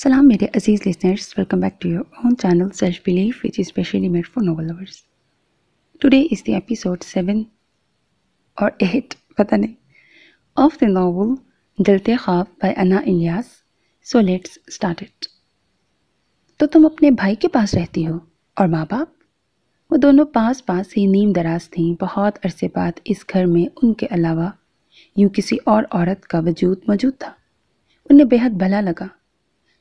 सलाम मेरे अजीज़ listeners welcome back to your own channel self belief which is specially made for novel lovers today is the episode seven और eight पता नहीं of the novel जलते ख्वाब by Ana Ilyas so let's start it तो तुम अपने भाई के पास रहती हो और माँ बाप वो दोनों पास पास ही नीम दराज थी बहुत अरसे बाद इस घर में उनके अलावा यूँ किसी और औरत का वजूद मौजूद था उन्हें बेहद भला लगा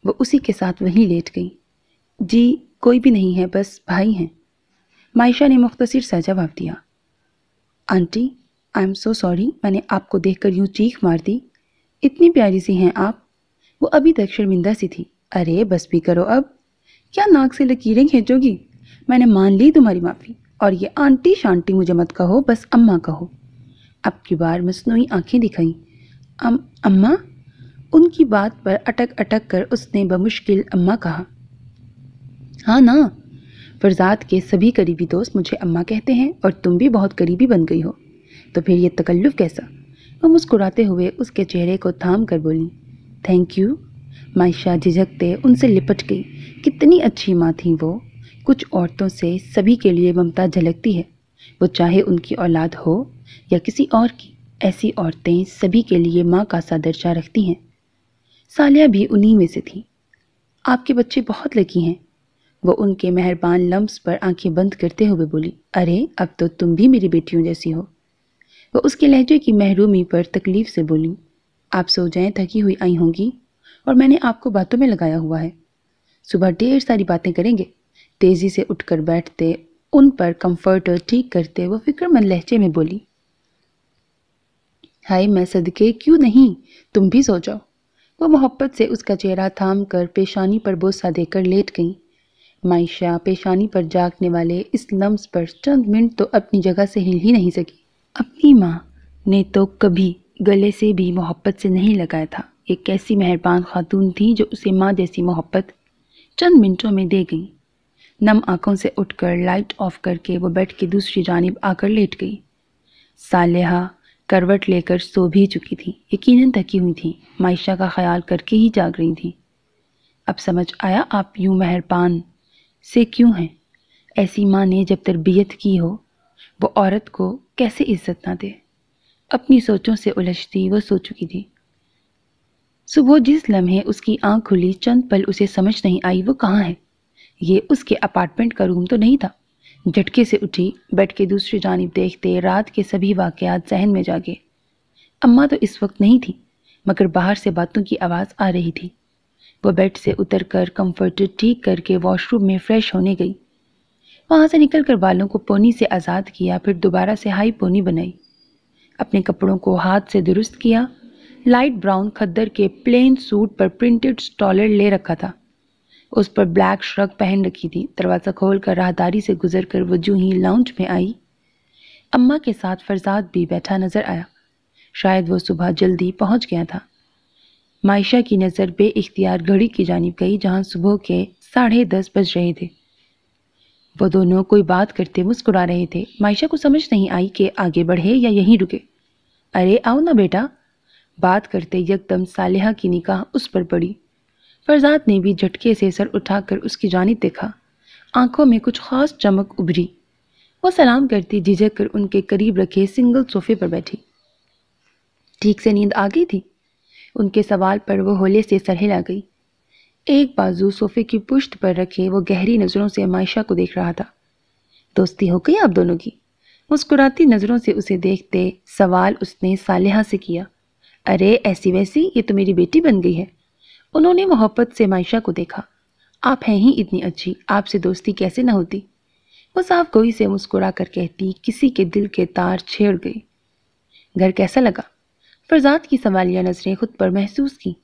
वो उसी के साथ वहीं लेट गई जी कोई भी नहीं है बस भाई हैं मायशा ने मुख्तसर सा जवाब दिया aunty I am so sorry मैंने आपको देखकर यूं चीख मार दी इतनी प्यारी सी हैं आप वो अभी तक शर्मिंदा सी थी अरे बस भी करो अब क्या नाक से लकीरें खींचोगी मैंने मान ली तुम्हारी माफ़ी और ये आंटी शांटी मुझे मत कहो बस अम्मा कहो अब की बार मसनू आँखें दिखाई अम अम्मा उनकी बात पर अटक अटक कर उसने बमुश्किल अम्मा कहा हाँ ना फरजाद के सभी करीबी दोस्त मुझे अम्मा कहते हैं और तुम भी बहुत करीबी बन गई हो तो फिर ये तकल्लुफ़ कैसा वो मुस्कुराते हुए उसके चेहरे को थाम कर बोली थैंक यू मायशा झिझकते उनसे लिपट गई कितनी अच्छी माँ थी वो कुछ औरतों से सभी के लिए ममता झलकती है वो चाहे उनकी औलाद हो या किसी और की ऐसी औरतें सभी के लिए माँ का सा दर्जा रखती हैं सालिया भी उन्हीं में से थी आपके बच्चे बहुत लकी हैं वो उनके मेहरबान लम्ब पर आंखें बंद करते हुए बोली अरे अब तो तुम भी मेरी बेटियों जैसी हो वह उसके लहजे की महरूमी पर तकलीफ से बोली आप सो जाएं थकी हुई आई होंगी और मैंने आपको बातों में लगाया हुआ है सुबह ढेर सारी बातें करेंगे तेज़ी से उठकर बैठते उन पर और ठीक करते वो फिक्रमंद लहजे में बोली हाय मैं सदके क्यों नहीं तुम भी सो जाओ वो मोहब्बत से उसका चेहरा थाम कर पेशानी पर बोसा देकर लेट गई मायशा पेशानी पर जागने वाले इस लम्स पर चंद मिनट तो अपनी जगह से हिल ही नहीं सकी अपनी माँ ने तो कभी गले से भी मोहब्बत से नहीं लगाया था एक ऐसी मेहरबान खातून थी जो उसे माँ जैसी मोहब्बत चंद मिनटों में दे गई नम आंखों से उठकर लाइट ऑफ करके वो बेड की दूसरी जानब आकर लेट गई सालेहा करवट लेकर सो भी चुकी थी यकीनन थकी हुई थी मायशा का ख्याल करके ही जाग रही थी अब समझ आया आप यूँ मेहरबान से क्यों हैं ऐसी माँ ने जब तरबियत की हो वो औरत को कैसे इज्जत ना दे अपनी सोचों से उलझती वो सो चुकी थी सुबह जिस लम्हे उसकी आंख खुली चंद पल उसे समझ नहीं आई वो कहाँ है ये उसके अपार्टमेंट का रूम तो नहीं था झटके से उठी बेड के दूसरी जानब देखते रात के सभी वाक़ात जहन में जागे अम्मा तो इस वक्त नहीं थी मगर बाहर से बातों की आवाज़ आ रही थी वो बेड से उतर कर कम्फर्ट ठीक करके वॉशरूम में फ़्रेश होने गई वहाँ से निकल कर बालों को पोनी से आज़ाद किया फिर दोबारा से हाई पोनी बनाई अपने कपड़ों को हाथ से दुरुस्त किया लाइट ब्राउन खद्दर के प्लेन सूट पर प्रिंटेड स्टॉलर ले रखा था उस पर ब्लैक श्रग पहन रखी थी दरवाज़ा खोल कर राहदारी से गुजर कर वह जूँ ही लाउंज में आई अम्मा के साथ फरजाद भी बैठा नज़र आया शायद वह सुबह जल्दी पहुँच गया था मायशा की नज़र बे इख्तियार घड़ी की जानब गई जहाँ सुबह के साढ़े दस बज रहे थे वो दोनों कोई बात करते मुस्कुरा रहे थे मायशा को समझ नहीं आई कि आगे बढ़े या यहीं रुके अरे आओ ना बेटा बात करते यकदम सालिहा की निकाह उस पर पड़ी फरजाद ने भी झटके से सर उठाकर उसकी जानब देखा आंखों में कुछ खास चमक उभरी वो सलाम करती झिझक कर उनके करीब रखे सिंगल सोफे पर बैठी ठीक से नींद आ गई थी उनके सवाल पर वो होले से सर हिला गई एक बाजू सोफे की पुश्त पर रखे वो गहरी नज़रों से मायशा को देख रहा था दोस्ती हो गई आप दोनों की मुस्कुराती नज़रों से उसे देखते सवाल उसने सालिहा से किया अरे ऐसी वैसी ये तो मेरी बेटी बन गई है उन्होंने मोहब्बत से मायशा को देखा आप हैं ही इतनी अच्छी आपसे दोस्ती कैसे न होती वो साफ गोई से मुस्कुरा कर कहती किसी के दिल के तार छेड़ गए घर कैसा लगा फरजात की सवालिया नज़रें खुद पर महसूस की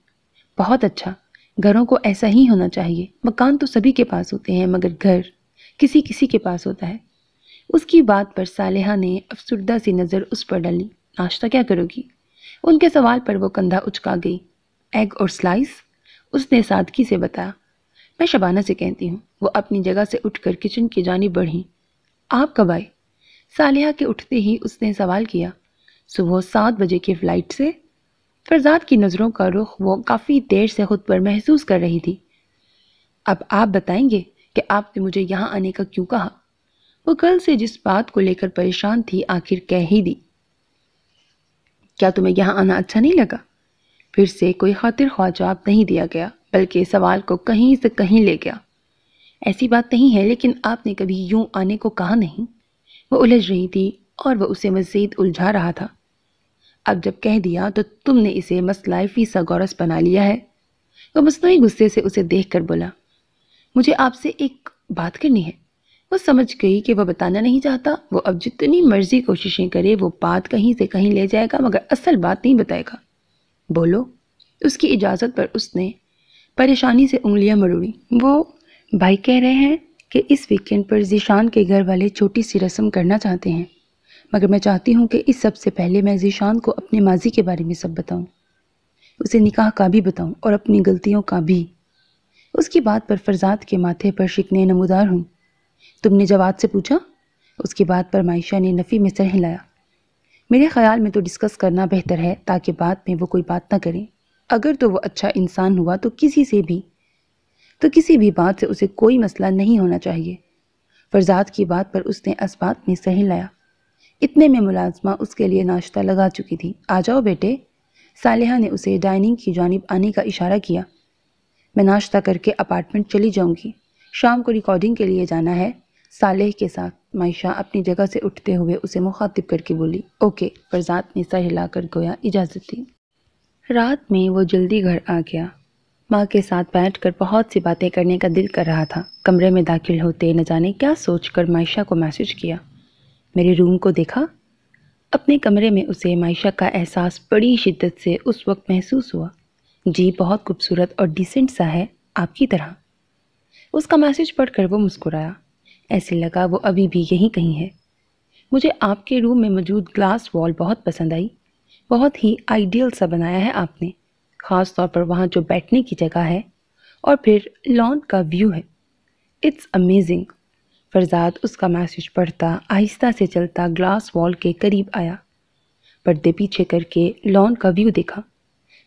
बहुत अच्छा घरों को ऐसा ही होना चाहिए मकान तो सभी के पास होते हैं मगर घर किसी किसी के पास होता है उसकी बात पर सालेहा ने अफसरदा सी नज़र उस पर डाली नाश्ता क्या करोगी उनके सवाल पर वो कंधा उचका गई एग और स्लाइस उसने सादगी से बताया मैं शबाना से कहती हूँ वो अपनी जगह से उठकर किचन की जानी बढ़ी आप कब आए सालिया के उठते ही उसने सवाल किया सुबह सात बजे की फ़्लाइट से फरजाद की नज़रों का रुख वो काफ़ी देर से खुद पर महसूस कर रही थी अब आप बताएंगे कि आपने मुझे यहाँ आने का क्यों कहा वो कल से जिस बात को लेकर परेशान थी आखिर कह ही दी क्या तुम्हें यहाँ आना अच्छा नहीं लगा फिर से कोई खातिर ख्वा जवाब नहीं दिया गया बल्कि सवाल को कहीं से कहीं ले गया ऐसी बात नहीं है लेकिन आपने कभी यूं आने को कहा नहीं वो उलझ रही थी और वह उसे मज़ीद उलझा रहा था अब जब कह दिया तो तुमने इसे मसलाइफी सा गौरस बना लिया है वह मसनू गुस्से से उसे देख कर बोला मुझे आपसे एक बात करनी है वो समझ गई कि वह बताना नहीं चाहता वो अब जितनी मर्जी कोशिशें करे वो बात कहीं से कहीं ले जाएगा मगर असल बात नहीं बताएगा बोलो उसकी इजाज़त पर उसने परेशानी से उंगलियां मरोड़ी वो भाई कह रहे हैं कि इस वीकेंड पर जीशान के घर वाले छोटी सी रस्म करना चाहते हैं मगर मैं चाहती हूँ कि इस सबसे पहले मैं जीशान को अपने माजी के बारे में सब बताऊँ उसे निकाह का भी बताऊँ और अपनी गलतियों का भी उसकी बात पर फरजाद के माथे पर शिकने नमदार हूँ तुमने जवाब से पूछा उसकी बात पर मायशा ने नफ़ी में सर हिलाया मेरे ख्याल में तो डिस्कस करना बेहतर है ताकि बाद में वो कोई बात ना करें अगर तो वो अच्छा इंसान हुआ तो किसी से भी तो किसी भी बात से उसे कोई मसला नहीं होना चाहिए फरजाद की बात पर उसने असबात में सही लाया इतने में मुलाजमा उसके लिए नाश्ता लगा चुकी थी आ जाओ बेटे सालिहा ने उसे डाइनिंग की जानब आने का इशारा किया मैं नाश्ता करके अपार्टमेंट चली जाऊंगी शाम को रिकॉर्डिंग के लिए जाना है सालेह के साथ मायशा अपनी जगह से उठते हुए उसे मुखातिब करके बोली ओके फरजात ने सर हिलाकर गोया इजाज़त दी रात में वो जल्दी घर आ गया माँ के साथ बैठकर बहुत सी बातें करने का दिल कर रहा था कमरे में दाखिल होते न जाने क्या सोचकर मायशा को मैसेज किया मेरे रूम को देखा अपने कमरे में उसे मायशा का एहसास बड़ी शिद्दत से उस वक्त महसूस हुआ जी बहुत खूबसूरत और डिसेंट सा है आपकी तरह उसका मैसेज पढ़कर वो मुस्कुराया ऐसे लगा वो अभी भी यहीं कहीं है मुझे आपके रूम में मौजूद ग्लास वॉल बहुत पसंद आई बहुत ही आइडियल सा बनाया है आपने ख़ास तौर पर वहाँ जो बैठने की जगह है और फिर लॉन का व्यू है इट्स अमेजिंग फरजाद उसका मैसेज पढ़ता आहिस्ता से चलता ग्लास वॉल के करीब आया पर्दे पीछे करके लॉन का व्यू देखा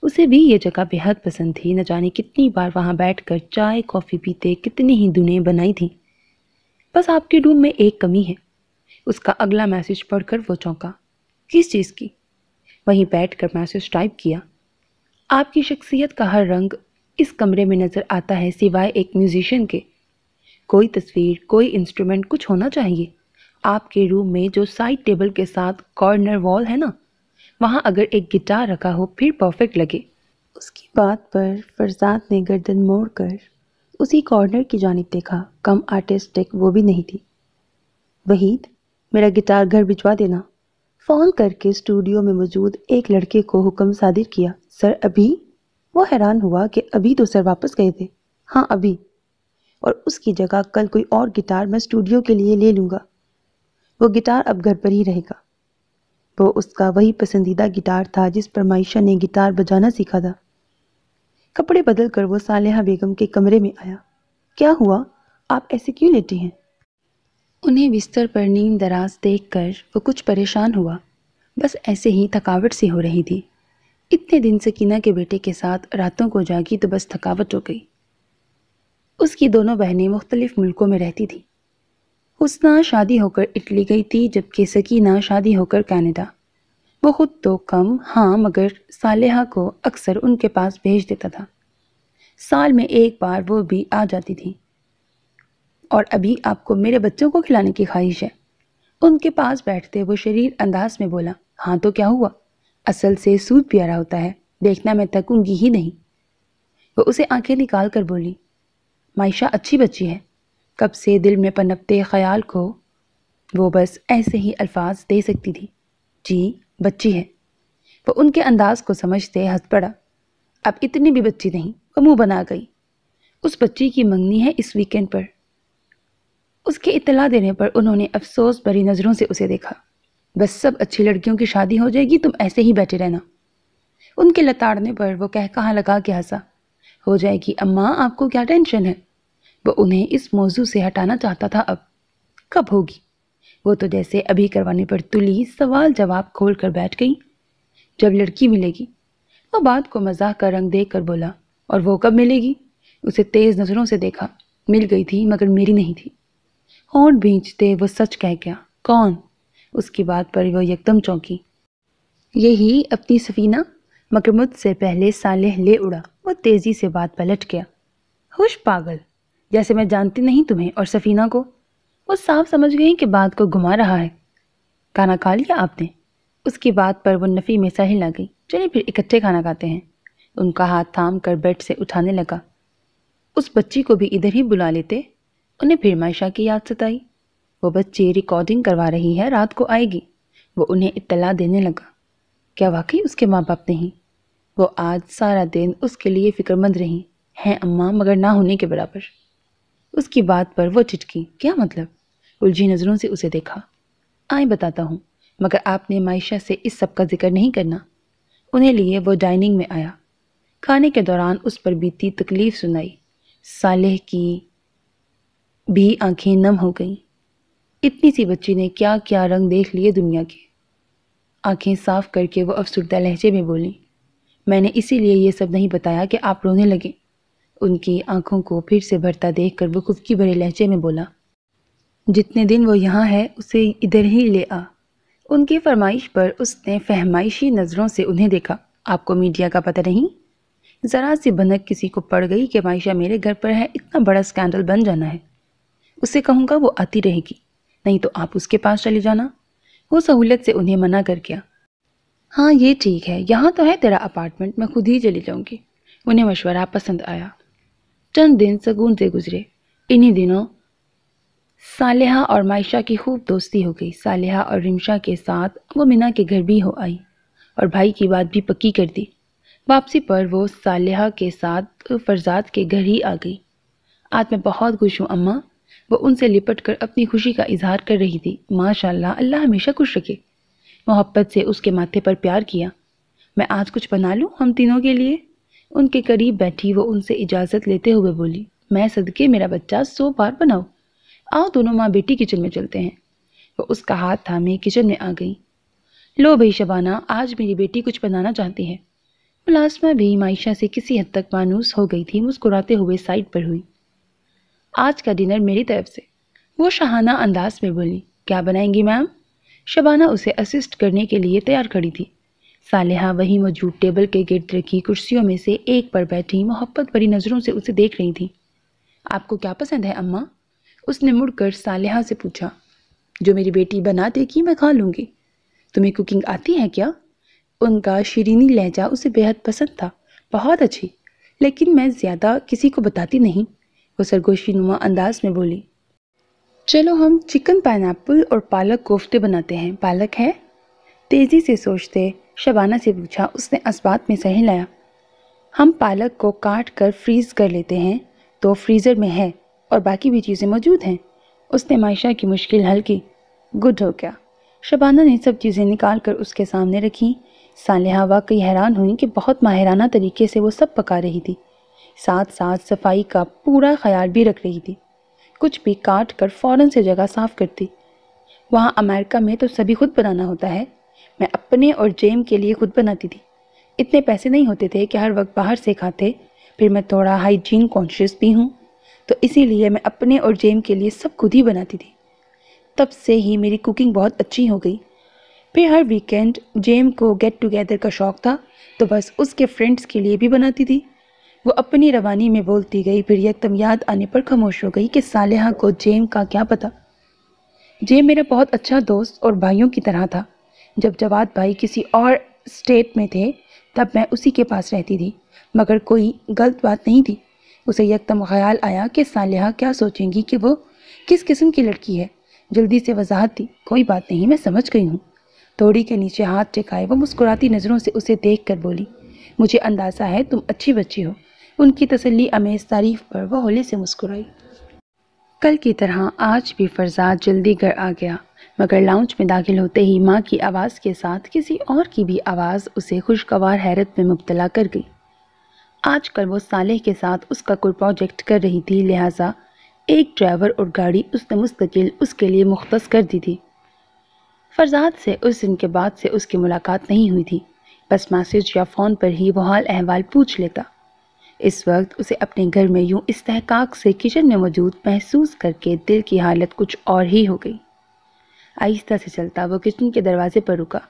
उसे भी ये जगह बेहद पसंद थी न जाने कितनी बार वहाँ बैठकर चाय कॉफ़ी पीते कितनी ही दुनें बनाई थी बस आपके रूम में एक कमी है उसका अगला मैसेज पढ़कर वो चौंका किस चीज़ की वहीं बैठ कर मैसेज टाइप किया आपकी शख्सियत का हर रंग इस कमरे में नज़र आता है सिवाय एक म्यूजिशियन के कोई तस्वीर कोई इंस्ट्रूमेंट कुछ होना चाहिए आपके रूम में जो साइड टेबल के साथ कॉर्नर वॉल है ना वहाँ अगर एक गिटार रखा हो फिर परफेक्ट लगे उसकी बात पर फरजाद ने गर्दन मोड़ कर उसी कॉर्नर की जानब देखा कम आर्टिस्टिक वो भी नहीं थी वहीद मेरा गिटार घर भिजवा देना फ़ोन करके स्टूडियो में मौजूद एक लड़के को हुक्म सादिर किया सर अभी वो हैरान हुआ कि अभी तो सर वापस गए थे हाँ अभी और उसकी जगह कल कोई और गिटार मैं स्टूडियो के लिए ले लूँगा वो गिटार अब घर पर ही रहेगा वो उसका वही पसंदीदा गिटार था जिस पर मायशा ने गिटार बजाना सीखा था कपड़े बदल कर वो सालेहा बेगम के कमरे में आया क्या हुआ आप ऐसे क्यों लेटी हैं उन्हें बिस्तर पर नींद दराज देख कर वो कुछ परेशान हुआ बस ऐसे ही थकावट सी हो रही थी इतने दिन से कीना के बेटे के साथ रातों को जागी तो बस थकावट हो गई उसकी दोनों बहनें मुख्तलिफ मुल्कों में रहती थीं हुसना शादी होकर इटली गई थी जबकि सकीना शादी होकर कनाडा बहुत तो कम हाँ मगर सालेहा को अक्सर उनके पास भेज देता था साल में एक बार वो भी आ जाती थी और अभी आपको मेरे बच्चों को खिलाने की ख्वाहिश है उनके पास बैठते वो शरीर अंदाज में बोला हाँ तो क्या हुआ असल से सूद प्यारा होता है देखना मैं तकूँगी ही नहीं वो उसे आंखें निकाल कर बोली मायशा अच्छी बच्ची है कब से दिल में पनपते ख्याल को वो बस ऐसे ही अल्फाज दे सकती थी जी बच्ची है वह उनके अंदाज को समझते हंस पड़ा अब इतनी भी बच्ची नहीं वह मुँह बना गई उस बच्ची की मंगनी है इस वीकेंड पर उसके इतला देने पर उन्होंने अफसोस भरी नज़रों से उसे देखा बस सब अच्छी लड़कियों की शादी हो जाएगी तुम ऐसे ही बैठे रहना उनके लताड़ने पर वो कह कहाँ लगा के हंसा हो जाएगी अम्मा आपको क्या टेंशन है वो उन्हें इस मौजू से हटाना चाहता था अब कब होगी वो तो जैसे अभी करवाने पर तुली सवाल जवाब खोल कर बैठ गई जब लड़की मिलेगी वह तो बात को मजाक का रंग देख कर बोला और वो कब मिलेगी उसे तेज़ नज़रों से देखा मिल गई थी मगर मेरी नहीं थी होंठ भींचते वो सच कह गया कौन उसकी बात पर वह एकदम चौंकी यही अपनी सफीना मगर मुझसे पहले सालेह ले उड़ा वो तेज़ी से बात पलट गया होश पागल जैसे मैं जानती नहीं तुम्हें और सफीना को वो साफ समझ गई कि बात को घुमा रहा है खाना खा लिया आपने उसकी बात पर वो नफ़ी में सही ला गई चलिए फिर इकट्ठे खाना खाते हैं उनका हाथ थाम कर बेड से उठाने लगा उस बच्ची को भी इधर ही बुला लेते उन्हें फिर मायशा की याद सताई वो बच्ची रिकॉर्डिंग करवा रही है रात को आएगी वो उन्हें इतला देने लगा क्या वाकई उसके माँ बाप नहीं वो आज सारा दिन उसके लिए फ़िक्रमंद रही हैं अम्मा मगर ना होने के बराबर उसकी बात पर वो चिटकी क्या मतलब उलझी नज़रों से उसे देखा आए बताता हूँ मगर आपने मायशा से इस सब का जिक्र नहीं करना उन्हें लिए वो डाइनिंग में आया खाने के दौरान उस पर बीती तकलीफ़ सुनाई सालेह की भी आंखें नम हो गईं इतनी सी बच्ची ने क्या क्या रंग देख लिए दुनिया के आंखें साफ करके वो अफसरदा लहजे में बोली मैंने इसीलिए ये सब नहीं बताया कि आप रोने लगे उनकी आंखों को फिर से भरता देखकर वो की भरे लहजे में बोला जितने दिन वो यहाँ है उसे इधर ही ले आ उनकी फरमाइश पर उसने फहमाइशी नज़रों से उन्हें देखा आपको मीडिया का पता नहीं ज़रा सी भनक किसी को पड़ गई कि मायशा मेरे घर पर है इतना बड़ा स्कैंडल बन जाना है उसे कहूँगा वो आती रहेगी नहीं तो आप उसके पास चले जाना वो सहूलत से उन्हें मना कर गया हाँ ये ठीक है यहाँ तो है तेरा अपार्टमेंट मैं खुद ही चली जाऊँगी उन्हें मशवरा पसंद आया चंद दिन सगून से गुजरे इन्हीं दिनों सालिहा और मायशा की खूब दोस्ती हो गई सालिहा और रिमशा के साथ वो मिना के घर भी हो आई और भाई की बात भी पक्की कर दी वापसी पर वो सालिहा के साथ फरजाद के घर ही आ गई आज मैं बहुत खुश हूँ अम्मा वो उनसे लिपट कर अपनी खुशी का इजहार कर रही थी माशाल्लाह अल्लाह हमेशा खुश रखे मोहब्बत से उसके माथे पर प्यार किया मैं आज कुछ बना लूँ हम तीनों के लिए उनके करीब बैठी वो उनसे इजाज़त लेते हुए बोली मैं सदके मेरा बच्चा सो बार बनाऊँ आओ दोनों माँ बेटी किचन में चलते हैं वह उसका हाथ थामे किचन में आ गई लो भाई शबाना आज मेरी बेटी कुछ बनाना चाहती है मुलाजमा भी मायशा से किसी हद तक मानूस हो गई थी मुस्कुराते हुए साइड पर हुई आज का डिनर मेरी तरफ से वो शहाना अंदाज में बोली क्या बनाएंगी मैम शबाना उसे असिस्ट करने के लिए तैयार खड़ी थी साल वहीं मौजूद टेबल के गिर्द रखी कुर्सियों में से एक पर बैठी मोहब्बत भरी नज़रों से उसे देख रही थी आपको क्या पसंद है अम्मा उसने मुड़कर सालिहा से पूछा जो मेरी बेटी बना देगी मैं खा लूँगी तुम्हें कुकिंग आती है क्या उनका शरीनी लहजा उसे बेहद पसंद था बहुत अच्छी लेकिन मैं ज़्यादा किसी को बताती नहीं वो सरगोशी नुमा अंदाज में बोली चलो हम चिकन पाइन और पालक कोफ्ते बनाते हैं पालक है तेज़ी से सोचते शबाना से पूछा उसने इस्बात में सही लाया हम पालक को काट कर फ्रीज़ कर लेते हैं तो फ्रीज़र में है और बाकी भी चीज़ें मौजूद हैं उसने मायशा की मुश्किल हल की गुड हो गया शबाना ने सब चीज़ें निकाल कर उसके सामने रखी सालहा वाकई हैरान हुई कि बहुत माहराना तरीके से वो सब पका रही थी साथ साथ सफाई का पूरा ख्याल भी रख रही थी कुछ भी काट कर फ़ौरन से जगह साफ़ करती वहाँ अमेरिका में तो सभी खुद बनाना होता है मैं अपने और जेम के लिए खुद बनाती थी इतने पैसे नहीं होते थे कि हर वक्त बाहर से खाते फिर मैं थोड़ा हाइजीन कॉन्शियस भी हूँ तो इसीलिए मैं अपने और जेम के लिए सब खुद ही बनाती थी तब से ही मेरी कुकिंग बहुत अच्छी हो गई फिर हर वीकेंड जेम को गेट टुगेदर का शौक़ था तो बस उसके फ्रेंड्स के लिए भी बनाती थी वो अपनी रवानी में बोलती गई फिर एकदम याद आने पर खामोश हो गई कि साल को जेम का क्या पता जेम मेरा बहुत अच्छा दोस्त और भाइयों की तरह था जब जवाद भाई किसी और स्टेट में थे तब मैं उसी के पास रहती थी मगर कोई गलत बात नहीं थी उसे यकदम ख्याल आया कि सालिहा क्या सोचेंगी कि वो किस किस्म की लड़की है जल्दी से वजाहत दी कोई बात नहीं मैं समझ गई हूँ तोड़ी के नीचे हाथ टिकाए वो मुस्कुराती नज़रों से उसे देख कर बोली मुझे अंदाज़ा है तुम अच्छी बच्ची हो उनकी तसली अमेज तारीफ पर वह होले से मुस्कुराई कल की तरह आज भी फरजाद जल्दी घर आ गया मगर लाउंज में दाखिल होते ही माँ की आवाज़ के साथ किसी और की भी आवाज़ उसे खुशगवार हैरत में मुबतला कर गई आजकल वो सालेह के साथ उसका कोई प्रोजेक्ट कर रही थी लिहाजा एक ड्राइवर और गाड़ी उसने मुस्तकिल उसके लिए मुख्त कर दी थी फरजाद से उस दिन के बाद से उसकी मुलाकात नहीं हुई थी बस मैसेज या फ़ोन पर ही वो हाल अहवाल पूछ लेता इस वक्त उसे अपने घर में यूं इस्तेकाक से किचन में मौजूद महसूस करके दिल की हालत कुछ और ही हो गई आहिस्ता से चलता वो किचन के दरवाजे पर रुका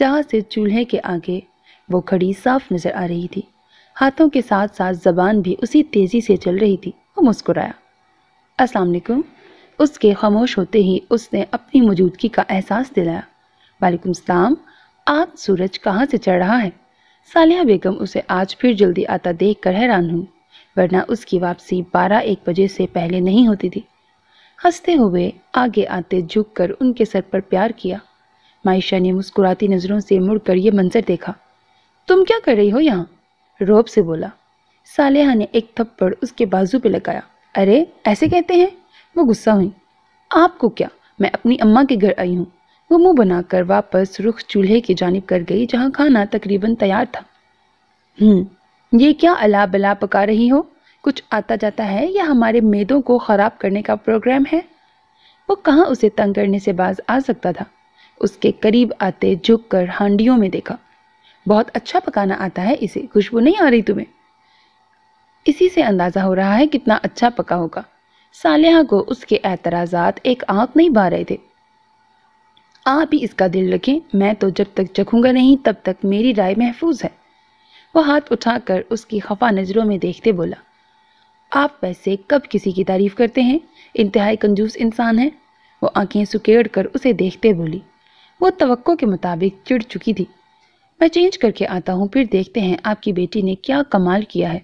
जहाँ से चूल्हे के आगे वो खड़ी साफ नज़र आ रही थी हाथों के साथ साथ जबान भी उसी तेज़ी से चल रही थी वो मुस्कुराया वालेकुम उसके खामोश होते ही उसने अपनी मौजूदगी का एहसास दिलाया वालेकुम सलाम आज सूरज कहाँ से चढ़ रहा है सालिया बेगम उसे आज फिर जल्दी आता देख कर हैरान हूँ वरना उसकी वापसी बारह एक बजे से पहले नहीं होती थी हंसते हुए आगे आते झुक कर उनके सर पर प्यार किया मायशा ने मुस्कुराती नज़रों से मुड़कर ये मंजर देखा तुम क्या कर रही हो यहाँ रोब से बोला सालेहा ने एक थप्पड़ उसके बाजू पे लगाया अरे ऐसे कहते हैं वो गुस्सा हुई आपको क्या मैं अपनी अम्मा के घर आई हूँ वो मुंह बनाकर वापस रुख चूल्हे की जानब कर गई जहाँ खाना तकरीबन तैयार था हम्म ये क्या अला बला पका रही हो कुछ आता जाता है या हमारे मेदों को ख़राब करने का प्रोग्राम है वो कहाँ उसे तंग करने से बाज आ सकता था उसके करीब आते झुक कर हांडियों में देखा बहुत अच्छा पकाना आता है इसे खुशबू नहीं आ रही तुम्हें इसी से अंदाज़ा हो रहा है कितना अच्छा पका होगा सालिया को उसके एतराज़ात एक आंख नहीं भा रहे थे आप ही इसका दिल रखें मैं तो जब तक चखूंगा नहीं तब तक मेरी राय महफूज है वह हाथ उठाकर उसकी खफा नज़रों में देखते बोला आप वैसे कब किसी की तारीफ़ करते हैं इंतहाई कंजूस इंसान है वो आंखें सुकेड़ कर उसे देखते बोली वो तो के मुताबिक चिड़ चुकी थी मैं चेंज करके आता हूँ फिर देखते हैं आपकी बेटी ने क्या कमाल किया है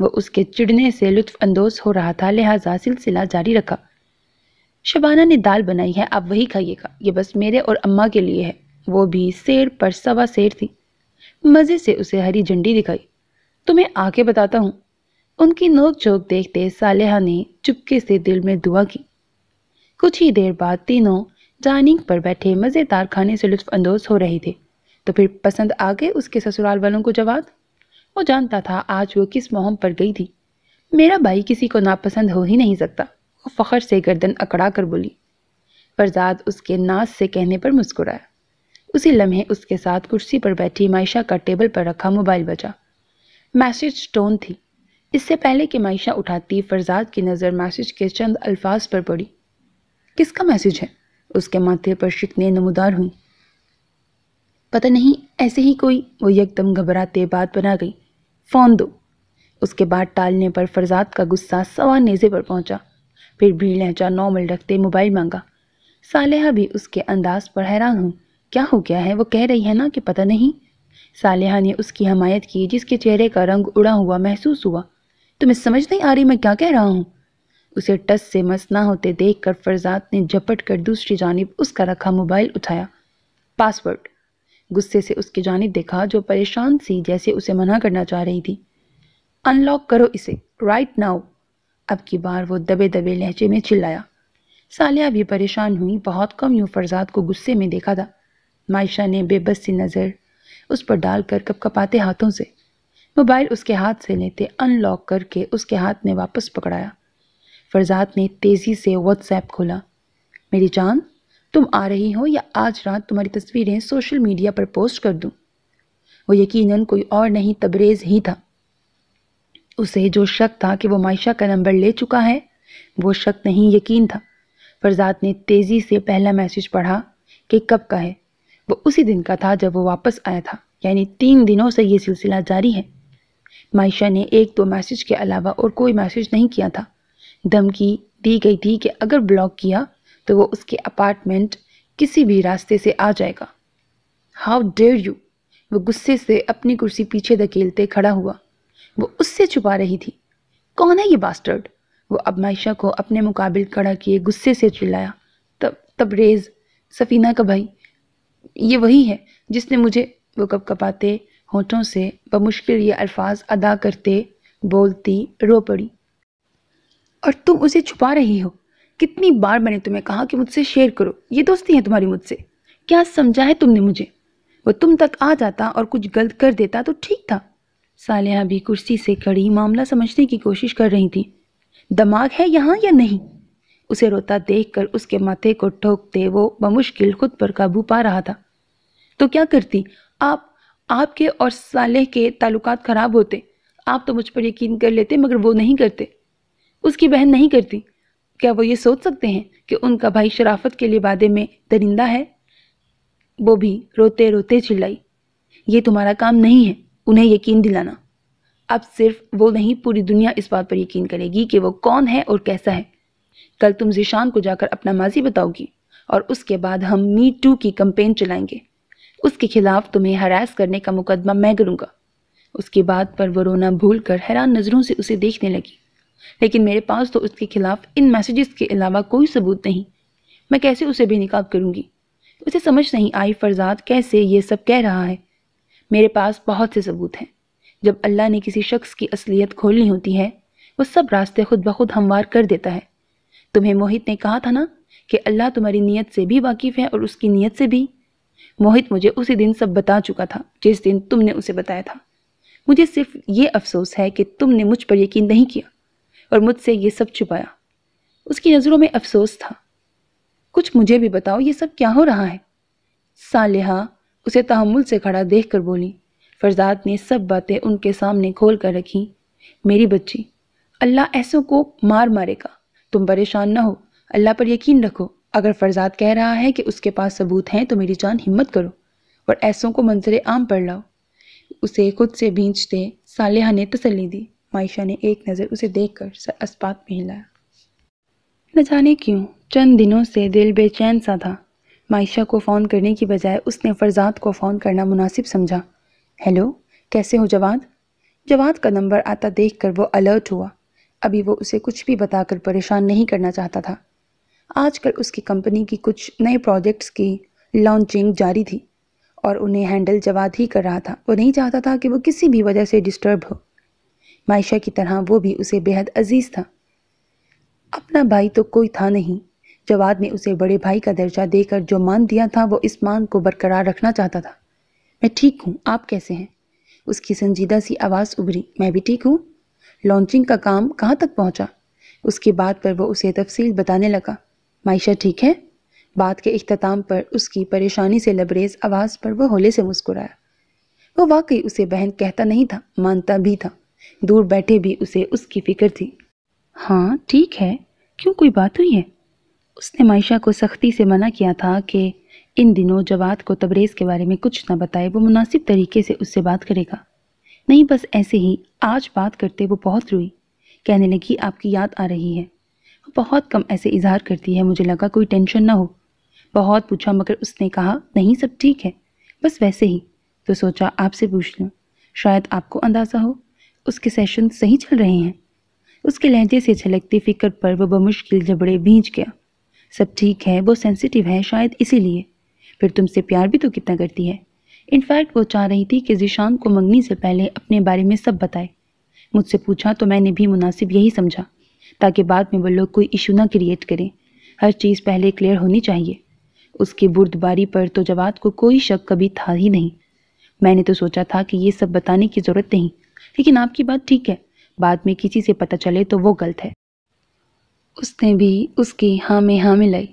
वह उसके चिड़ने से लुत्फानंदोज हो रहा था लिहाजा सिलसिला जारी रखा शबाना ने दाल बनाई है आप वही खाइएगा ये बस मेरे और अम्मा के लिए है वो भी शेर पर सवा शेर थी मज़े से उसे हरी झंडी दिखाई तुम्हें आके बताता हूँ उनकी नोक झोंक देखते सालेहा ने चुपके से दिल में दुआ की कुछ ही देर बाद तीनों डाइनिंग पर बैठे मज़ेदार खाने से लुत्फानंदोज हो रहे थे तो फिर पसंद आ गए उसके ससुराल वालों को जवाब वो जानता था आज वो किस मोहम पर गई थी मेरा भाई किसी को नापसंद हो ही नहीं सकता वो फ़खर से गर्दन अकड़ा कर बोली फरजाद उसके नाज से कहने पर मुस्कुराया उसी लम्हे उसके साथ कुर्सी पर बैठी मायशा का टेबल पर रखा मोबाइल बजा मैसेज टोन थी इससे पहले कि मायशा उठाती फरजाद की नज़र मैसेज के चंद अल्फाज पर पड़ी किसका मैसेज है उसके माथे पर शिकने नमदार हुई पता नहीं ऐसे ही कोई वो यकदम घबराते बात बना गई फ़ोन दो उसके बाद टालने पर फरजाद का गुस्सा सवा नेज़े पर पहुंचा फिर भी लहजा नॉर्मल रखते मोबाइल मांगा सालेहा भी उसके अंदाज पर हैरान हूँ क्या हो गया है वो कह रही है ना कि पता नहीं सालेहा ने उसकी हमायत की जिसके चेहरे का रंग उड़ा हुआ महसूस हुआ तुम्हें समझ नहीं आ रही मैं क्या कह रहा हूँ उसे टस से मस ना होते देख कर ने झपट कर दूसरी जानब उसका रखा मोबाइल उठाया पासवर्ड गुस्से से उसकी जानब देखा जो परेशान सी जैसे उसे मना करना चाह रही थी अनलॉक करो इसे राइट नाउ अब की बार वो दबे दबे लहजे में चिल्लाया सालिया भी परेशान हुई बहुत कम यूँ फर्जात को गुस्से में देखा था मायशा ने बेबस सी नज़र उस पर डालकर कपकपाते हाथों से मोबाइल उसके हाथ से लेते अनलॉक करके उसके हाथ में वापस पकड़ाया फरजाद ने तेज़ी से व्हाट्सएप खोला मेरी जान तुम आ रही हो या आज रात तुम्हारी तस्वीरें सोशल मीडिया पर पोस्ट कर दूं वो यकीनन कोई और नहीं तबरेज़ ही था उसे जो शक था कि वो मायशा का नंबर ले चुका है वो शक नहीं यकीन था फरजात ने तेज़ी से पहला मैसेज पढ़ा कि कब का है वो उसी दिन का था जब वो वापस आया था यानी तीन दिनों से ये सिलसिला जारी है मायशा ने एक दो मैसेज के अलावा और कोई मैसेज नहीं किया था धमकी दी गई थी कि अगर ब्लॉक किया तो वो उसके अपार्टमेंट किसी भी रास्ते से आ जाएगा हाउ डेयर यू वो गुस्से से अपनी कुर्सी पीछे धकेलते खड़ा हुआ वो उससे छुपा रही थी कौन है ये बास्टर्ड वो अब मायशा को अपने मुकाबिल खड़ा किए गुस्से से चिल्लाया तब तब रेज़ सफ़ीना का भाई ये वही है जिसने मुझे वो कप कपाते होठों से बमुश्किल ये अल्फाज अदा करते बोलती रो पड़ी और तुम उसे छुपा रही हो कितनी बार मैंने तुम्हें कहा कि मुझसे शेयर करो ये दोस्ती है तुम्हारी मुझसे क्या समझा है तुमने मुझे वो तुम तक आ जाता और कुछ गलत कर देता तो ठीक था सालिया भी कुर्सी से खड़ी मामला समझने की कोशिश कर रही थी दिमाग है यहाँ या नहीं उसे रोता देखकर उसके माथे को ठोकते वो बमुश्किल खुद पर काबू पा रहा था तो क्या करती आप आपके और साले के ताल्लुकात खराब होते आप तो मुझ पर यकीन कर लेते मगर वो नहीं करते उसकी बहन नहीं करती क्या वो ये सोच सकते हैं कि उनका भाई शराफत के लिए वादे में दरिंदा है वो भी रोते रोते चिल्लाई ये तुम्हारा काम नहीं है उन्हें यकीन दिलाना अब सिर्फ वो नहीं पूरी दुनिया इस बात पर यकीन करेगी कि वो कौन है और कैसा है कल तुम जिशान को जाकर अपना माजी बताओगी और उसके बाद हम मी टू की कंपेन चलाएंगे उसके खिलाफ तुम्हें हरास करने का मुकदमा मैं करूँगा उसके बाद पर वो रोना भूल कर हैरान नज़रों से उसे देखने लगी लेकिन मेरे पास तो उसके खिलाफ इन मैसेजेस के अलावा कोई सबूत नहीं मैं कैसे उसे बेनकाब करूँगी उसे समझ नहीं आई फरजाद कैसे ये सब कह रहा है मेरे पास बहुत से सबूत हैं जब अल्लाह ने किसी शख्स की असलियत खोलनी होती है वो सब रास्ते खुद ब खुद हमवार कर देता है तुम्हें मोहित ने कहा था ना कि अल्लाह तुम्हारी नीयत से भी वाकिफ़ है और उसकी नीयत से भी मोहित मुझे उसी दिन सब बता चुका था जिस दिन तुमने उसे बताया था मुझे सिर्फ ये अफसोस है कि तुमने मुझ पर यकीन नहीं किया और मुझसे ये सब छुपाया उसकी नज़रों में अफसोस था कुछ मुझे भी बताओ ये सब क्या हो रहा है सालिहा उसे तहमुल से खड़ा देख कर बोली फरजाद ने सब बातें उनके सामने खोल कर रखी मेरी बच्ची अल्लाह ऐसों को मार मारेगा तुम परेशान ना हो अल्लाह पर यकीन रखो अगर फरजाद कह रहा है कि उसके पास सबूत हैं तो मेरी जान हिम्मत करो और ऐसों को मंजर आम पर लाओ उसे खुद से भींचते सालिहा ने तसली दी मायशा ने एक नज़र उसे देख कर सर अस्पात में हिलाया न जाने क्यों चंद दिनों से दिल बेचैन सा था मायशा को फ़ोन करने की बजाय उसने फरजात को फ़ोन करना मुनासिब समझा हेलो कैसे हो जवाद जवाद का नंबर आता देख कर वो अलर्ट हुआ अभी वो उसे कुछ भी बताकर परेशान नहीं करना चाहता था आजकल उसकी कंपनी की कुछ नए प्रोजेक्ट्स की लॉन्चिंग जारी थी और उन्हें हैंडल जवाद ही कर रहा था वो नहीं चाहता था कि वो किसी भी वजह से डिस्टर्ब हो मायशा की तरह वो भी उसे बेहद अजीज़ था अपना भाई तो कोई था नहीं जवाद ने उसे बड़े भाई का दर्जा देकर जो मान दिया था वो इस मान को बरकरार रखना चाहता था मैं ठीक हूँ आप कैसे हैं उसकी संजीदा सी आवाज़ उभरी मैं भी ठीक हूँ लॉन्चिंग का काम कहाँ तक पहुँचा उसके बाद पर वो उसे तफसील बताने लगा मायशा ठीक है बात के अख्ताम पर उसकी परेशानी से लबरेज आवाज़ पर वह होले से मुस्कुराया वो वाकई उसे बहन कहता नहीं था मानता भी था दूर बैठे भी उसे उसकी फिक्र थी हाँ ठीक है क्यों कोई बात हुई है उसने मायशा को सख्ती से मना किया था कि इन दिनों जवाद को तबरेज़ के बारे में कुछ ना बताए वो मुनासिब तरीके से उससे बात करेगा नहीं बस ऐसे ही आज बात करते वो बहुत रोई कहने लगी आपकी याद आ रही है वो बहुत कम ऐसे इजहार करती है मुझे लगा कोई टेंशन ना हो बहुत पूछा मगर उसने कहा नहीं सब ठीक है बस वैसे ही तो सोचा आपसे पूछ लूँ शायद आपको अंदाज़ा हो उसके सेशन सही चल रहे हैं उसके लहजे से छलकती फिक्र पर वह बमुश्किल जबड़े भींच गया सब ठीक है वो सेंसिटिव है शायद इसीलिए फिर तुमसे प्यार भी तो कितना करती है इनफैक्ट वो चाह रही थी कि जिशान को मंगनी से पहले अपने बारे में सब बताए मुझसे पूछा तो मैंने भी मुनासिब यही समझा ताकि बाद में वो लोग कोई इशू ना क्रिएट करें हर चीज़ पहले क्लियर होनी चाहिए उसकी बुर्दबारी पर तो जवाब को कोई शक कभी था ही नहीं मैंने तो सोचा था कि ये सब बताने की ज़रूरत नहीं लेकिन आपकी बात ठीक है बाद में किसी से पता चले तो वो गलत है उसने भी उसकी हाँ में हाँ मिलाई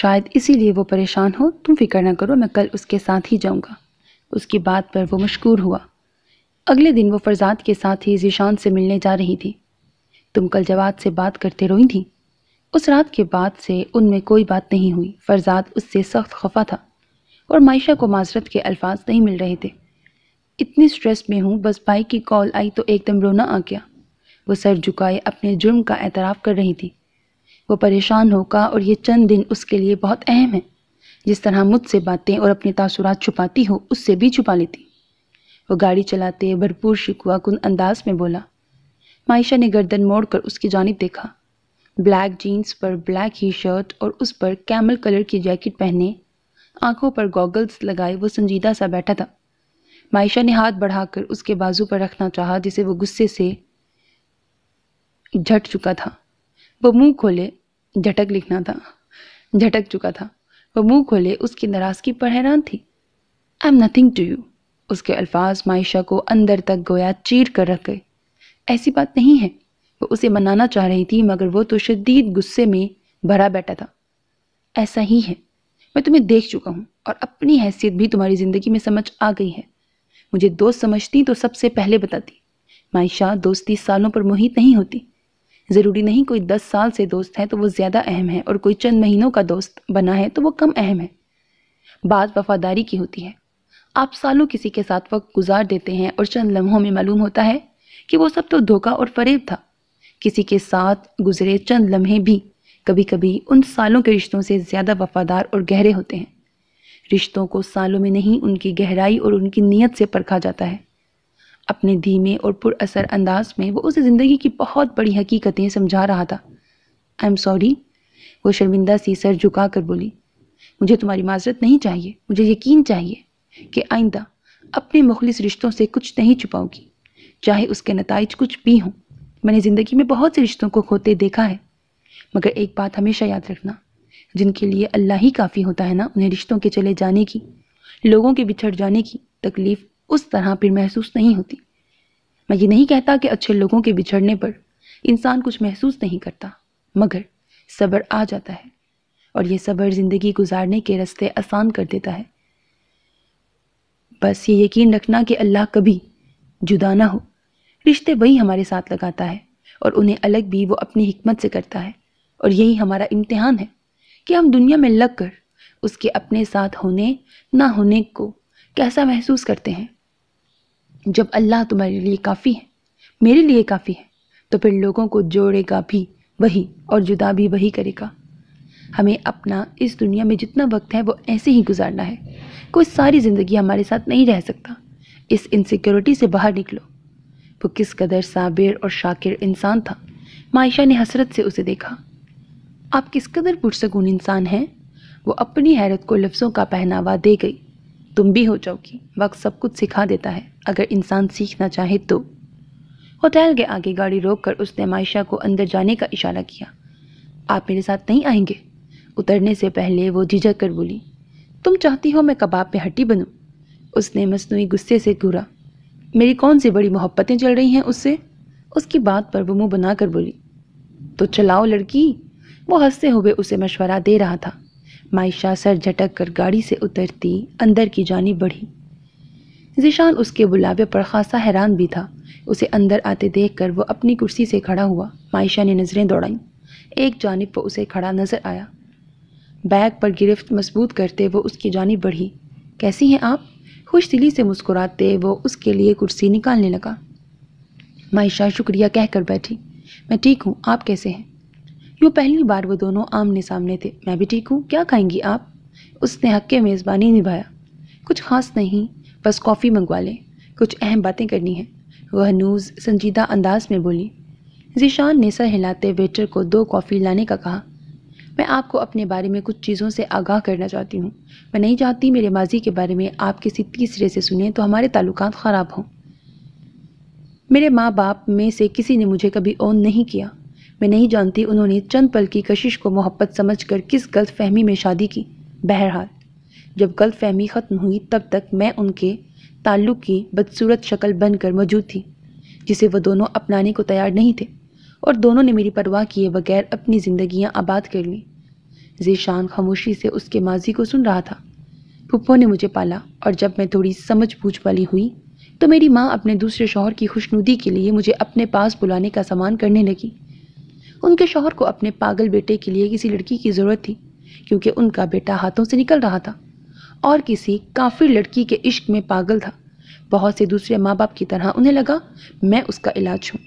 शायद इसीलिए वो परेशान हो तुम फिक्र ना करो मैं कल उसके साथ ही जाऊंगा उसकी बात पर वो मशकूर हुआ अगले दिन वो फरजाद के साथ ही जीशान से मिलने जा रही थी तुम कल जवाद से बात करते रोई थी उस रात के बाद से उनमें कोई बात नहीं हुई फरजाद उससे सख्त खफा था और मायशा को माजरत के अल्फाज नहीं मिल रहे थे इतनी स्ट्रेस में हूँ बस भाई की कॉल आई तो एकदम रोना आ गया वो सर झुकाए अपने जुर्म का एतराफ़ कर रही थी वो परेशान होगा और ये चंद दिन उसके लिए बहुत अहम है जिस तरह मुझसे बातें और अपने तासुरात छुपाती हो उससे भी छुपा लेती वो गाड़ी चलाते भरपूर शिकुआ कुन अंदाज में बोला मायशा ने गर्दन मोड़ कर उसकी जानब देखा ब्लैक जीन्स पर ब्लैक ही शर्ट और उस पर कैमल कलर की जैकेट पहने आंखों पर गॉगल्स लगाए वो संजीदा सा बैठा था मायशा ने हाथ बढ़ाकर उसके बाजू पर रखना चाहा जिसे वो गुस्से से झट चुका था वो मुंह खोले झटक लिखना था झटक चुका था वो मुंह खोले उसकी नाराज़गी पर हैरान थी I am nothing to you उसके अल्फाज मायशा को अंदर तक गोया चीर कर रख गए ऐसी बात नहीं है वो उसे मनाना चाह रही थी मगर वो तो शदीद गुस्से में भरा बैठा था ऐसा ही है मैं तुम्हें देख चुका हूँ और अपनी हैसियत भी तुम्हारी ज़िंदगी में समझ आ गई है मुझे दोस्त समझती तो सबसे पहले बताती मायशा दोस्ती सालों पर मुहित नहीं होती ज़रूरी नहीं कोई दस साल से दोस्त है तो वो ज़्यादा अहम है और कोई चंद महीनों का दोस्त बना है तो वो कम अहम है बात वफादारी की होती है आप सालों किसी के साथ वक्त गुजार देते हैं और चंद लम्हों में मालूम होता है कि वो सब तो धोखा और फरेब था किसी के साथ गुजरे चंद लम्हे भी कभी कभी उन सालों के रिश्तों से ज़्यादा वफादार और गहरे होते हैं रिश्तों को सालों में नहीं उनकी गहराई और उनकी नीयत से परखा जाता है अपने धीमे और पुरअसर अंदाज में वो उसे ज़िंदगी की बहुत बड़ी हकीकतें समझा रहा था आई एम सॉरी वो शर्मिंदा सी सर झुका कर बोली मुझे तुम्हारी माजरत नहीं चाहिए मुझे यकीन चाहिए कि आइंदा अपने मुखलिस रिश्तों से कुछ नहीं छुपाऊंगी चाहे उसके नतज कुछ भी हों मैंने ज़िंदगी में बहुत से रिश्तों को खोते देखा है मगर एक बात हमेशा याद रखना जिनके लिए अल्लाह ही काफ़ी होता है ना उन्हें रिश्तों के चले जाने की लोगों के बिछड़ जाने की तकलीफ़ उस तरह फिर महसूस नहीं होती मैं ये नहीं कहता कि अच्छे लोगों के बिछड़ने पर इंसान कुछ महसूस नहीं करता मगर सब्र आ जाता है और यह सब्र ज़िंदगी गुजारने के रास्ते आसान कर देता है बस ये यकीन रखना कि अल्लाह कभी जुदा ना हो रिश्ते वही हमारे साथ लगाता है और उन्हें अलग भी वो अपनी हिकमत से करता है और यही हमारा इम्तहान है कि हम दुनिया में लगकर उसके अपने साथ होने ना होने को कैसा महसूस करते हैं जब अल्लाह तुम्हारे लिए काफ़ी है मेरे लिए काफ़ी है तो फिर लोगों को जोड़ेगा भी वही और जुदा भी वही करेगा हमें अपना इस दुनिया में जितना वक्त है वो ऐसे ही गुजारना है कोई सारी ज़िंदगी हमारे साथ नहीं रह सकता इस इनसिक्योरिटी से बाहर निकलो वो किस कदर साबिर और शाकिर इंसान था मायशा ने हसरत से उसे देखा आप किस कदर पुरसकून इंसान हैं वो अपनी हैरत को लफ्ज़ों का पहनावा दे गई तुम भी हो जाओगी वक्त सब कुछ सिखा देता है अगर इंसान सीखना चाहे तो होटल के आगे गाड़ी रोककर उसने मायशा को अंदर जाने का इशारा किया आप मेरे साथ नहीं आएंगे उतरने से पहले वो झिझक कर बोली तुम चाहती हो मैं कबाब पे हट्टी बनूं? उसने मसनू गुस्से से घूरा मेरी कौन सी बड़ी मोहब्बतें चल रही हैं उससे उसकी बात पर वो मुँह बनाकर बोली तो चलाओ लड़की वो हंसते हुए उसे मशवरा दे रहा था मायशा सर झटक कर गाड़ी से उतरती अंदर की जानी बढ़ी जिशान उसके बुलावे पर खासा हैरान भी था उसे अंदर आते देख कर वो अपनी कुर्सी से खड़ा हुआ मायशा ने नज़रें दौड़ाईं एक जानब पर उसे खड़ा नज़र आया बैग पर गिरफ्त मजबूत करते वो उसकी जानी बढ़ी कैसी हैं आप खुश दिली से मुस्कुराते वो उसके लिए कुर्सी निकालने लगा मायशा शुक्रिया कहकर बैठी मैं ठीक हूँ आप कैसे हैं यूँ पहली बार वो दोनों आमने सामने थे मैं भी ठीक हूँ क्या खाएंगी आप उसने हक के मेज़बानी निभाया कुछ खास नहीं बस कॉफ़ी मंगवा लें कुछ अहम बातें करनी है वह नूज़ संजीदा अंदाज में बोली जीशान ने सर हिलाते वेटर को दो कॉफ़ी लाने का कहा मैं आपको अपने बारे में कुछ चीज़ों से आगाह करना चाहती हूँ मैं नहीं चाहती मेरे माजी के बारे में आप किसी तीसरे से सुने तो हमारे ताल्लुक ख़राब हों मेरे माँ बाप में से किसी ने मुझे कभी ओन नहीं किया मैं नहीं जानती उन्होंने चंद पल की कशिश को मोहब्बत समझकर किस गलत फहमी में शादी की बहरहाल जब गलत फहमी ख़त्म हुई तब तक मैं उनके ताल्लुक़ की बदसूरत शक्ल बनकर मौजूद थी जिसे वह दोनों अपनाने को तैयार नहीं थे और दोनों ने मेरी परवाह किए बगैर अपनी ज़िंदियाँ आबाद कर लीं जीशान खामोशी से उसके माजी को सुन रहा था पुप्पो ने मुझे पाला और जब मैं थोड़ी समझ बूझ वाली हुई तो मेरी माँ अपने दूसरे शोहर की खुशनुदी के लिए मुझे अपने पास बुलाने का सामान करने लगी उनके शोहर को अपने पागल बेटे के लिए किसी लड़की की ज़रूरत थी क्योंकि उनका बेटा हाथों से निकल रहा था और किसी काफिर लड़की के इश्क में पागल था बहुत से दूसरे माँ बाप की तरह उन्हें लगा मैं उसका इलाज हूँ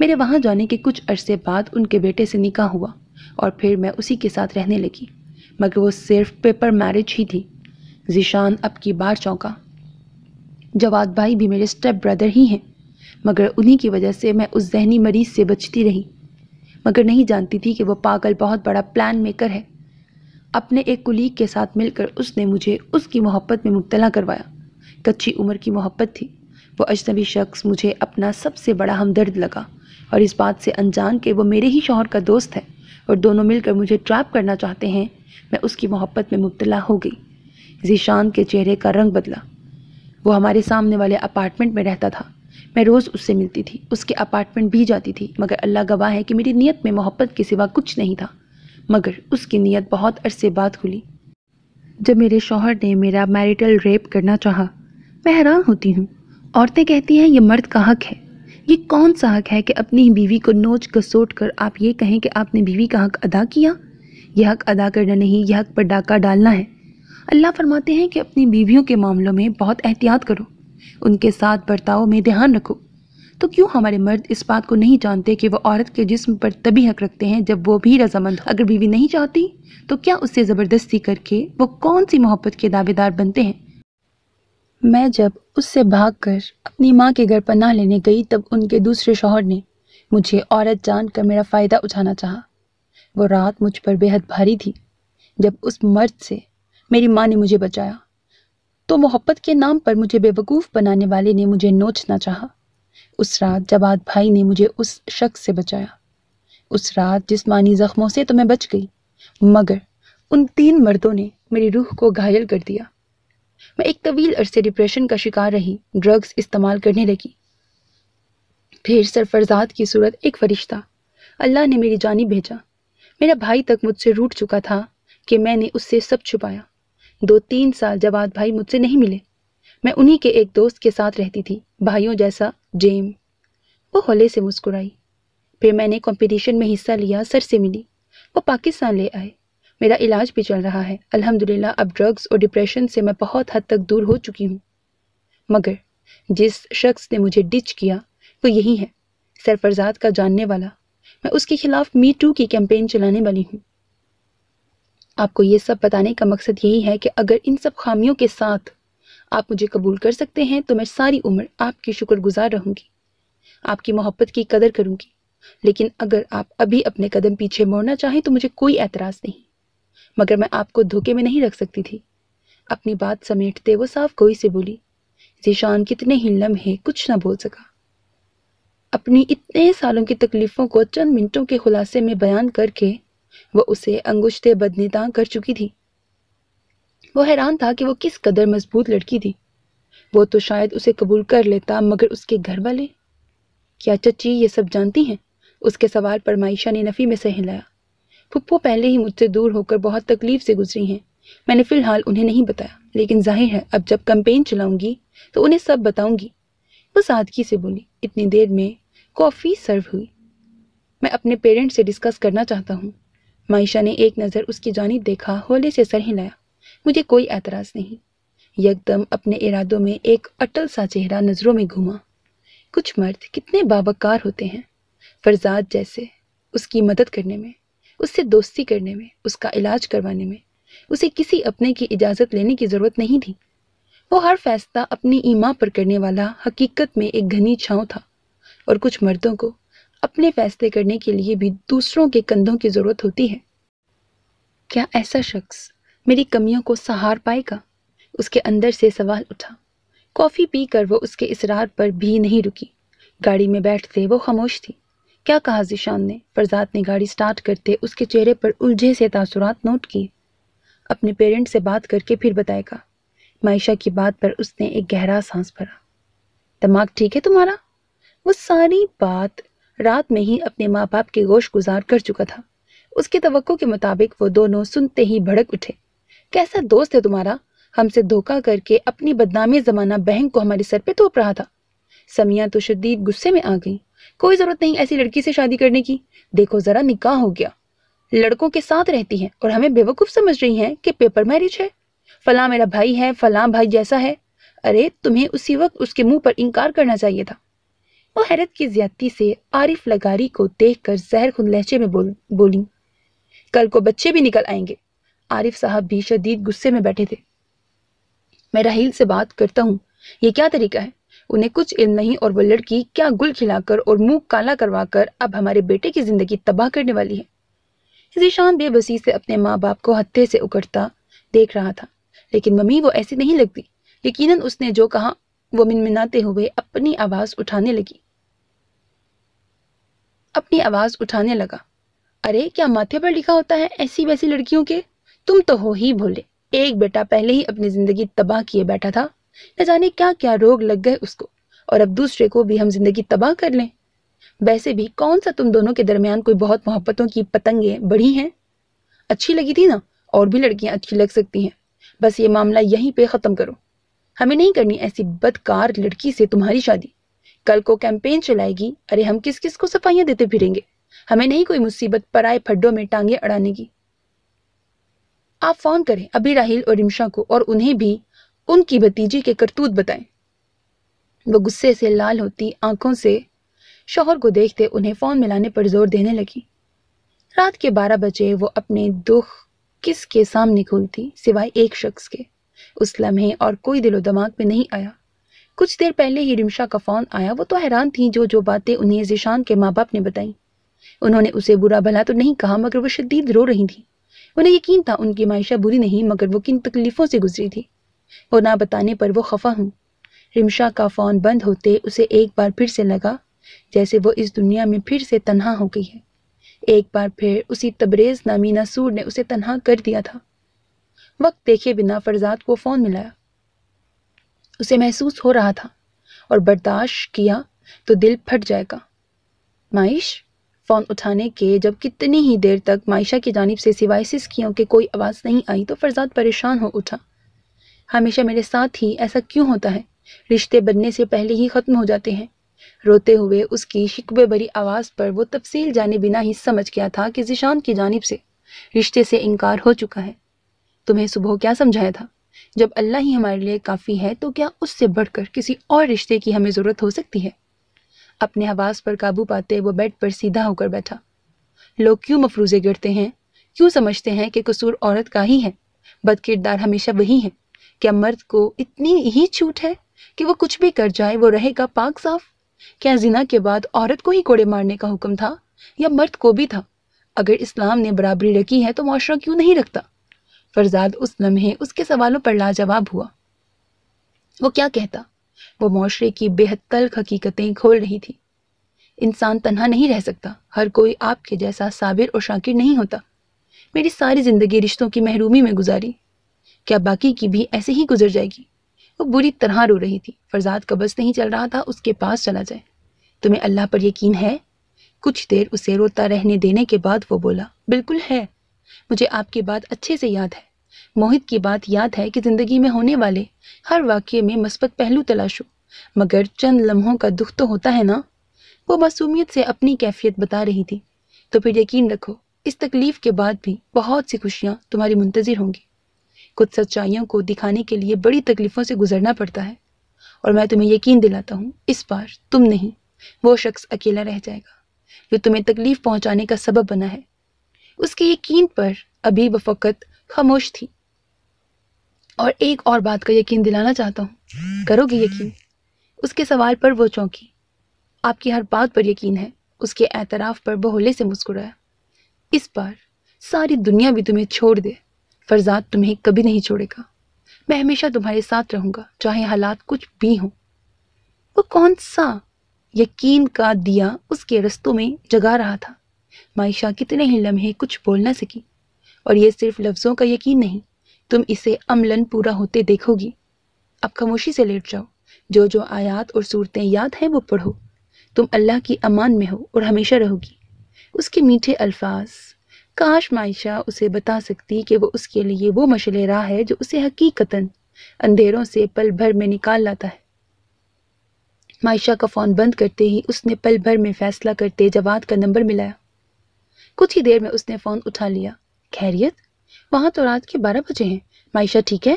मेरे वहाँ जाने के कुछ अरसे बाद उनके बेटे से निकाह हुआ और फिर मैं उसी के साथ रहने लगी मगर वो सिर्फ पेपर मैरिज ही थी जिशान अब की बार चौंका जवाद भाई भी मेरे स्टेप ब्रदर ही हैं मगर उन्हीं की वजह से मैं उस जहनी मरीज से बचती रही मगर नहीं जानती थी कि वो पागल बहुत बड़ा प्लान मेकर है अपने एक कुलीग के साथ मिलकर उसने मुझे उसकी मोहब्बत में मुबतला करवाया कच्ची उम्र की मोहब्बत थी वो अजनबी शख्स मुझे अपना सबसे बड़ा हमदर्द लगा और इस बात से अनजान के वो मेरे ही शोहर का दोस्त है और दोनों मिलकर मुझे ट्रैप करना चाहते हैं मैं उसकी मोहब्बत में मुबतला हो गई जीशान के चेहरे का रंग बदला वो हमारे सामने वाले अपार्टमेंट में रहता था मैं रोज़ उससे मिलती थी उसके अपार्टमेंट भी जाती थी मगर अल्लाह गवाह है कि मेरी नीयत में मोहब्बत के सिवा कुछ नहीं था मगर उसकी नीयत बहुत अरसे बाद खुली जब मेरे शोहर ने मेरा मैरिटल रेप करना चाहा मैं हैरान होती हूँ औरतें कहती हैं ये मर्द का हक है ये कौन सा हक है कि अपनी ही बीवी को नोच घसोट कर आप ये कहें कि आपने बीवी का हक अदा किया यह हक अदा करना नहीं यह हक पर डाका डालना है अल्लाह फरमाते हैं कि अपनी बीवियों के मामलों में बहुत एहतियात करो उनके साथ बर्ताव में ध्यान रखो तो क्यों हमारे मर्द इस बात को नहीं जानते कि वो औरत के जिस्म पर तभी हक रखते हैं जब वो भी रजामंद अगर बीवी नहीं चाहती तो क्या उससे ज़बरदस्ती करके वो कौन सी मोहब्बत के दावेदार बनते हैं मैं जब उससे भागकर अपनी माँ के घर पनाह लेने गई तब उनके दूसरे शोहर ने मुझे औरत जानकर मेरा फ़ायदा उठाना चाहा वो रात मुझ पर बेहद भारी थी जब उस मर्द से मेरी माँ ने मुझे बचाया तो मोहब्बत के नाम पर मुझे बेवकूफ़ बनाने वाले ने मुझे नोचना चाहा उस रात जवाद भाई ने मुझे उस शख्स से बचाया उस रात जिस्मानी ज़ख्मों से तो मैं बच गई मगर उन तीन मर्दों ने मेरी रूह को घायल कर दिया मैं एक तवील अरसे डिप्रेशन का शिकार रही ड्रग्स इस्तेमाल करने लगी फिर सरफरजाद की सूरत एक फरिश्ता अल्लाह ने मेरी जानी भेजा मेरा भाई तक मुझसे रूठ चुका था कि मैंने उससे सब छुपाया दो तीन साल जवाद भाई मुझसे नहीं मिले मैं उन्हीं के एक दोस्त के साथ रहती थी भाइयों जैसा जेम वो हौले से मुस्कुराई फिर मैंने कंपटीशन में हिस्सा लिया सर से मिली वो पाकिस्तान ले आए मेरा इलाज भी चल रहा है अल्हम्दुलिल्लाह अब ड्रग्स और डिप्रेशन से मैं बहुत हद तक दूर हो चुकी हूँ मगर जिस शख्स ने मुझे डिच किया वो यही है सरफरजाद का जानने वाला मैं उसके खिलाफ मी टू की कैंपेन चलाने वाली हूँ आपको ये सब बताने का मकसद यही है कि अगर इन सब खामियों के साथ आप मुझे कबूल कर सकते हैं तो मैं सारी उम्र आपकी शुक्रगुजार रहूंगी आपकी मोहब्बत की कदर करूंगी लेकिन अगर आप अभी अपने कदम पीछे मोड़ना चाहें तो मुझे कोई एतराज़ नहीं मगर मैं आपको धोखे में नहीं रख सकती थी अपनी बात समेटते वो साफ गोई से बोली जीशान कितने ही लम्हे कुछ ना बोल सका अपनी इतने सालों की तकलीफ़ों को चंद मिनटों के खुलासे में बयान करके वो उसे अंगुश्ते बदनेता कर चुकी थी वो हैरान था कि वो किस कदर मजबूत लड़की थी वो तो शायद उसे कबूल कर लेता मगर उसके घर वाले क्या चची ये सब जानती हैं उसके सवाल पर मायशा ने नफ़ी में सहलाया हिलाया फुप्पो पहले ही मुझसे दूर होकर बहुत तकलीफ से गुजरी हैं मैंने फ़िलहाल उन्हें नहीं बताया लेकिन जाहिर है अब जब कंपेन चलाऊंगी तो उन्हें सब बताऊंगी वो सादगी से बोली इतनी देर में कॉफ़ी सर्व हुई मैं अपने पेरेंट्स से डिस्कस करना चाहता हूँ मायशा ने एक नज़र उसकी जानब देखा होले से सर हिलाया मुझे कोई एतराज़ नहीं यकदम अपने इरादों में एक अटल सा चेहरा नज़रों में घूमा कुछ मर्द कितने बाबकार होते हैं फरजाद जैसे उसकी मदद करने में उससे दोस्ती करने में उसका इलाज करवाने में उसे किसी अपने की इजाज़त लेने की ज़रूरत नहीं थी वो हर फैसला अपनी ईमा पर करने वाला हकीकत में एक घनी छाँव था और कुछ मर्दों को अपने फैसले करने के लिए भी दूसरों के कंधों की जरूरत होती है क्या ऐसा शख्स मेरी कमियों को सहार पाएगा उसके अंदर से सवाल उठा कॉफ़ी पीकर वो उसके इसरार पर भी नहीं रुकी गाड़ी में बैठते वो खामोश थी क्या कहा जिशान ने फरजाद ने गाड़ी स्टार्ट करते उसके चेहरे पर उलझे से तासुरात नोट किए अपने पेरेंट से बात करके फिर बताएगा मायशा की बात पर उसने एक गहरा सांस भरा दिमाग ठीक है तुम्हारा वो सारी बात रात में ही अपने माँ बाप के गोश गुजार कर चुका था उसकी तो के मुताबिक वो दोनों सुनते ही भड़क उठे कैसा दोस्त है तुम्हारा हमसे धोखा करके अपनी बदनामी जमाना बहन को हमारे सर पे तोप रहा था समिया तो शदीद गुस्से में आ गई कोई जरूरत नहीं ऐसी लड़की से शादी करने की देखो जरा निकाह हो गया लड़कों के साथ रहती है और हमें बेवकूफ समझ रही है कि पेपर मैरिज है फला मेरा भाई है फला भाई जैसा है अरे तुम्हें उसी वक्त उसके मुंह पर इनकार करना चाहिए था वो हैरत की ज्यादती से आरिफ लगारी को देख कर जहर खुन लहजे में बोल बोली कल को बच्चे भी निकल आएंगे आरिफ साहब भी शदीद गुस्से में बैठे थे मैं राहील से बात करता हूँ ये क्या तरीका है उन्हें कुछ इल्म नहीं और वो लड़की क्या गुल खिलाकर और मुंह काला करवा कर अब हमारे बेटे की जिंदगी तबाह करने वाली है जीशान बेबसी से अपने माँ बाप को हत्थे से उकड़ता देख रहा था लेकिन मम्मी वो ऐसी नहीं लगती यकीनन उसने जो कहा वो मिनमिनाते हुए अपनी आवाज़ उठाने लगी अपनी आवाज़ उठाने लगा अरे क्या माथे पर लिखा होता है ऐसी वैसी लड़कियों के तुम तो हो ही भोले एक बेटा पहले ही अपनी जिंदगी तबाह किए बैठा था न जाने क्या क्या रोग लग गए उसको और अब दूसरे को भी हम जिंदगी तबाह कर लें वैसे भी कौन सा तुम दोनों के दरमियान कोई बहुत मोहब्बतों की पतंगें बढ़ी हैं अच्छी लगी थी ना और भी लड़कियां अच्छी लग सकती हैं बस ये मामला यहीं पे ख़त्म करो हमें नहीं करनी ऐसी बदकार लड़की से तुम्हारी शादी कल को कैंपेन चलाएगी अरे हम किस किस को सफाइयां देते फिरेंगे हमें नहीं कोई मुसीबत आए फड्डों में टांगे अड़ाने की आप फोन करें अभी राहिल और रिमशा को और उन्हें भी उनकी भतीजी के करतूत बताएं वो गुस्से से लाल होती आंखों से शोहर को देखते उन्हें फ़ोन मिलाने पर जोर देने लगी रात के बारह बजे वो अपने दुख किस के सामने खुलती सिवाय एक शख्स के उस लम्हे और कोई दिलो दिमाग में नहीं आया कुछ देर पहले ही रिमशा का फ़ोन आया वो तो हैरान थी जो जो बातें उन्हें जिशान के माँ बाप ने बताई उन्होंने उसे बुरा भला तो नहीं कहा मगर वो शदीद रो रही थी उन्हें यकीन था उनकी मायशा बुरी नहीं मगर वो किन तकलीफ़ों से गुजरी थी और ना बताने पर वो खफा हूँ रिमशा का फ़ोन बंद होते उसे एक बार फिर से लगा जैसे वो इस दुनिया में फिर से तनहा हो गई है एक बार फिर उसी तबरेज़ नामी नसूर ने उसे तनहा कर दिया था वक्त देखे बिना फरजाद को फ़ोन मिलाया उसे महसूस हो रहा था और बर्दाश्त किया तो दिल फट जाएगा माइश फ़ोन उठाने के जब कितनी ही देर तक मायशा की जानब से सिवाइसिस सिस्कियों के कोई आवाज़ नहीं आई तो फरजाद परेशान हो उठा हमेशा मेरे साथ ही ऐसा क्यों होता है रिश्ते बनने से पहले ही ख़त्म हो जाते हैं रोते हुए उसकी शिकवे भरी आवाज़ पर वो तफसील जाने बिना ही समझ गया था कि जिशान की जानब से रिश्ते से इनकार हो चुका है तुम्हें सुबह क्या समझाया था जब अल्लाह ही हमारे लिए काफ़ी है तो क्या उससे बढ़कर किसी और रिश्ते की हमें ज़रूरत हो सकती है अपने हवास पर काबू पाते वो बेड पर सीधा होकर बैठा लोग क्यों मफरूजे गिरते हैं क्यों समझते हैं कि कसूर औरत का ही है बद किरदार हमेशा वही है क्या मर्द को इतनी ही छूट है कि वो कुछ भी कर जाए वो रहेगा पाक साफ क्या जिना के बाद औरत को ही कोड़े मारने का हुक्म था या मर्द को भी था अगर इस्लाम ने बराबरी रखी है तो माशरा क्यों नहीं रखता फरजाद उस लम्हे उसके सवालों पर लाजवाब हुआ वो क्या कहता वो माशरे की बेहद तल्ख हकीकतें खोल रही थी इंसान तनहा नहीं रह सकता हर कोई आपके जैसा साबिर और शाकिर नहीं होता मेरी सारी ज़िंदगी रिश्तों की महरूमी में गुजारी क्या बाकी की भी ऐसे ही गुजर जाएगी वो बुरी तरह रो रही थी फरजाद का बस नहीं चल रहा था उसके पास चला जाए तुम्हें अल्लाह पर यकीन है कुछ देर उसे रोता रहने देने के बाद वो बोला बिल्कुल है मुझे आपकी बात अच्छे से याद है मोहित की बात याद है कि ज़िंदगी में होने वाले हर वाक्य में मस्बत पहलू तलाशो मगर चंद लम्हों का दुख तो होता है ना वो मासूमियत से अपनी कैफियत बता रही थी तो फिर यकीन रखो इस तकलीफ के बाद भी बहुत सी खुशियाँ तुम्हारी मुंतज़र होंगी कुछ सच्चाइयों को दिखाने के लिए बड़ी तकलीफ़ों से गुजरना पड़ता है और मैं तुम्हें यकीन दिलाता हूँ इस बार तुम नहीं वो शख्स अकेला रह जाएगा जो तुम्हें तकलीफ़ पहुंचाने का सबब बना है उसके यकीन पर अभी बफ़कत खामोश थी और एक और बात का यकीन दिलाना चाहता हूँ करोगे यकीन उसके सवाल पर वो चौंकी आपकी हर बात पर यकीन है उसके एतराफ़ पर बहोले से मुस्कुराया इस बार सारी दुनिया भी तुम्हें छोड़ दे फरजाद तुम्हें कभी नहीं छोड़ेगा मैं हमेशा तुम्हारे साथ रहूँगा चाहे हालात कुछ भी हों वो कौन सा यकीन का दिया उसके रस्तों में जगा रहा था मायशा कितने ही लम्हे कुछ बोल ना सकी और ये सिर्फ लफ्ज़ों का यकीन नहीं तुम इसे अमलन पूरा होते देखोगी अब खामोशी से लेट जाओ जो जो आयात और सूरतें याद हैं वो पढ़ो तुम अल्लाह की अमान में हो और हमेशा रहोगी उसके मीठे अल्फाज काश मायशा उसे बता सकती कि वो उसके लिए वो मशले रहा है जो उसे हकीकतन अंधेरों से पल भर में निकाल लाता है मायशा का फ़ोन बंद करते ही उसने पल भर में फ़ैसला करते जवाद का नंबर मिलाया कुछ ही देर में उसने फ़ोन उठा लिया खैरियत वहाँ तो रात के बारह बजे हैं मायशा ठीक है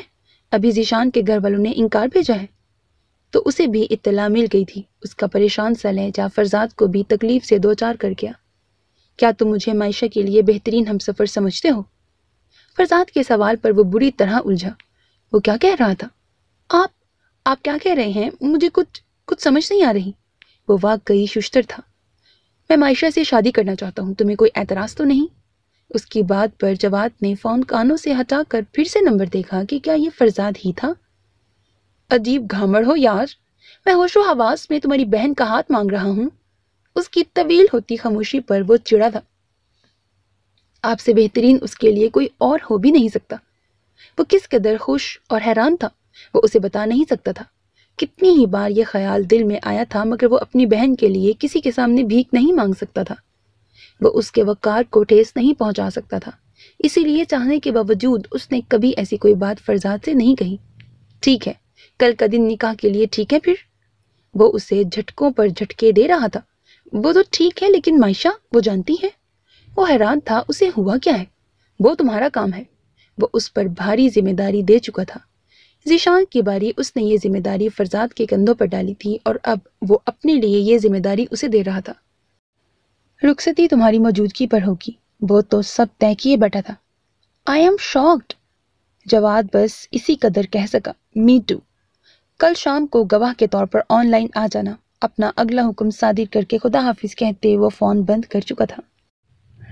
अभी जीशान के घर वालों ने इनकार भेजा है तो उसे भी इत्तला मिल गई थी उसका परेशान सा लहजा फरजाद को भी तकलीफ से दो चार कर गया क्या तुम मुझे मायशा के लिए बेहतरीन हम सफ़र समझते हो फरजाद के सवाल पर वो बुरी तरह उलझा वो क्या कह रहा था आप आप क्या कह रहे हैं मुझे कुछ कुछ समझ नहीं आ रही वो वाकई शुष्तर था मैं मायशा से शादी करना चाहता हूँ तुम्हें कोई एतराज़ तो नहीं उसकी बात पर जवाद ने फ़ोन कानों से हटाकर फिर से नंबर देखा कि क्या ये फरजाद ही था अजीब घामड़ हो यार मैं होशो हवास में तुम्हारी बहन का हाथ मांग रहा हूँ उसकी तवील होती खामोशी पर वो चिड़ा था आपसे बेहतरीन उसके लिए कोई और हो भी नहीं सकता वो किस कदर खुश और हैरान था वो उसे बता नहीं सकता था कितनी ही बार यह ख्याल दिल में आया था मगर वो अपनी बहन के लिए किसी के सामने भीख नहीं मांग सकता था वो उसके वकार को ठेस नहीं पहुंचा सकता था इसीलिए चाहने के बावजूद उसने कभी ऐसी कोई बात फरजाद से नहीं कही ठीक है कल का दिन निकाह के लिए ठीक है फिर वो उसे झटकों पर झटके दे रहा था वो तो ठीक है लेकिन मायशा वो जानती है वो हैरान था उसे हुआ क्या है वो तुम्हारा काम है वो उस पर भारी जिम्मेदारी दे चुका था जीशान की बारी उसने ये जिम्मेदारी फरजाद के कंधों पर डाली थी और अब वो अपने लिए ये जिम्मेदारी उसे दे रहा था रुखसती तुम्हारी मौजूदगी पर होगी वो तो सब तय किए बैठा था आई एम शॉक्ड जवाब बस इसी कदर कह सका मी टू कल शाम को गवाह के तौर पर ऑनलाइन आ जाना अपना अगला हुक्म सादिर करके खुदा हाफिज कहते वो फ़ोन बंद कर चुका था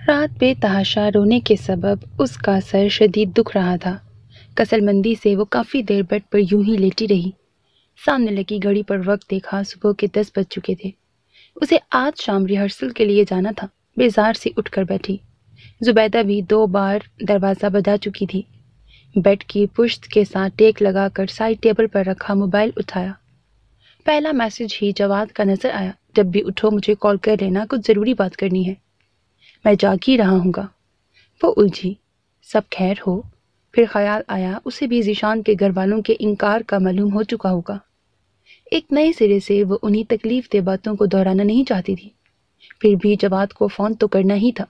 रात बेतहाशा रोने के सबब उसका सर शदीद दुख रहा था कसलमंदी से वो काफ़ी देर बेड पर यूं ही लेटी रही सामने लगी घड़ी पर वक्त देखा सुबह के दस बज चुके थे उसे आज शाम रिहर्सल के लिए जाना था बेजार से उठकर बैठी जुबैदा भी दो बार दरवाज़ा बजा चुकी थी बेड की पुश्त के साथ टेक लगाकर साइड टेबल पर रखा मोबाइल उठाया पहला मैसेज ही जवाद का नज़र आया जब भी उठो मुझे कॉल कर लेना कुछ ज़रूरी बात करनी है मैं जाग ही रहा हूँगा वो उलझी सब खैर हो फिर ख्याल आया उसे भी जीशान के घर वालों के इनकार का मालूम हो चुका होगा एक नए सिरे से वह उन्हीं तकलीफ दे बातों को दोहराना नहीं चाहती थी फिर भी जवाब को फ़ोन तो करना ही था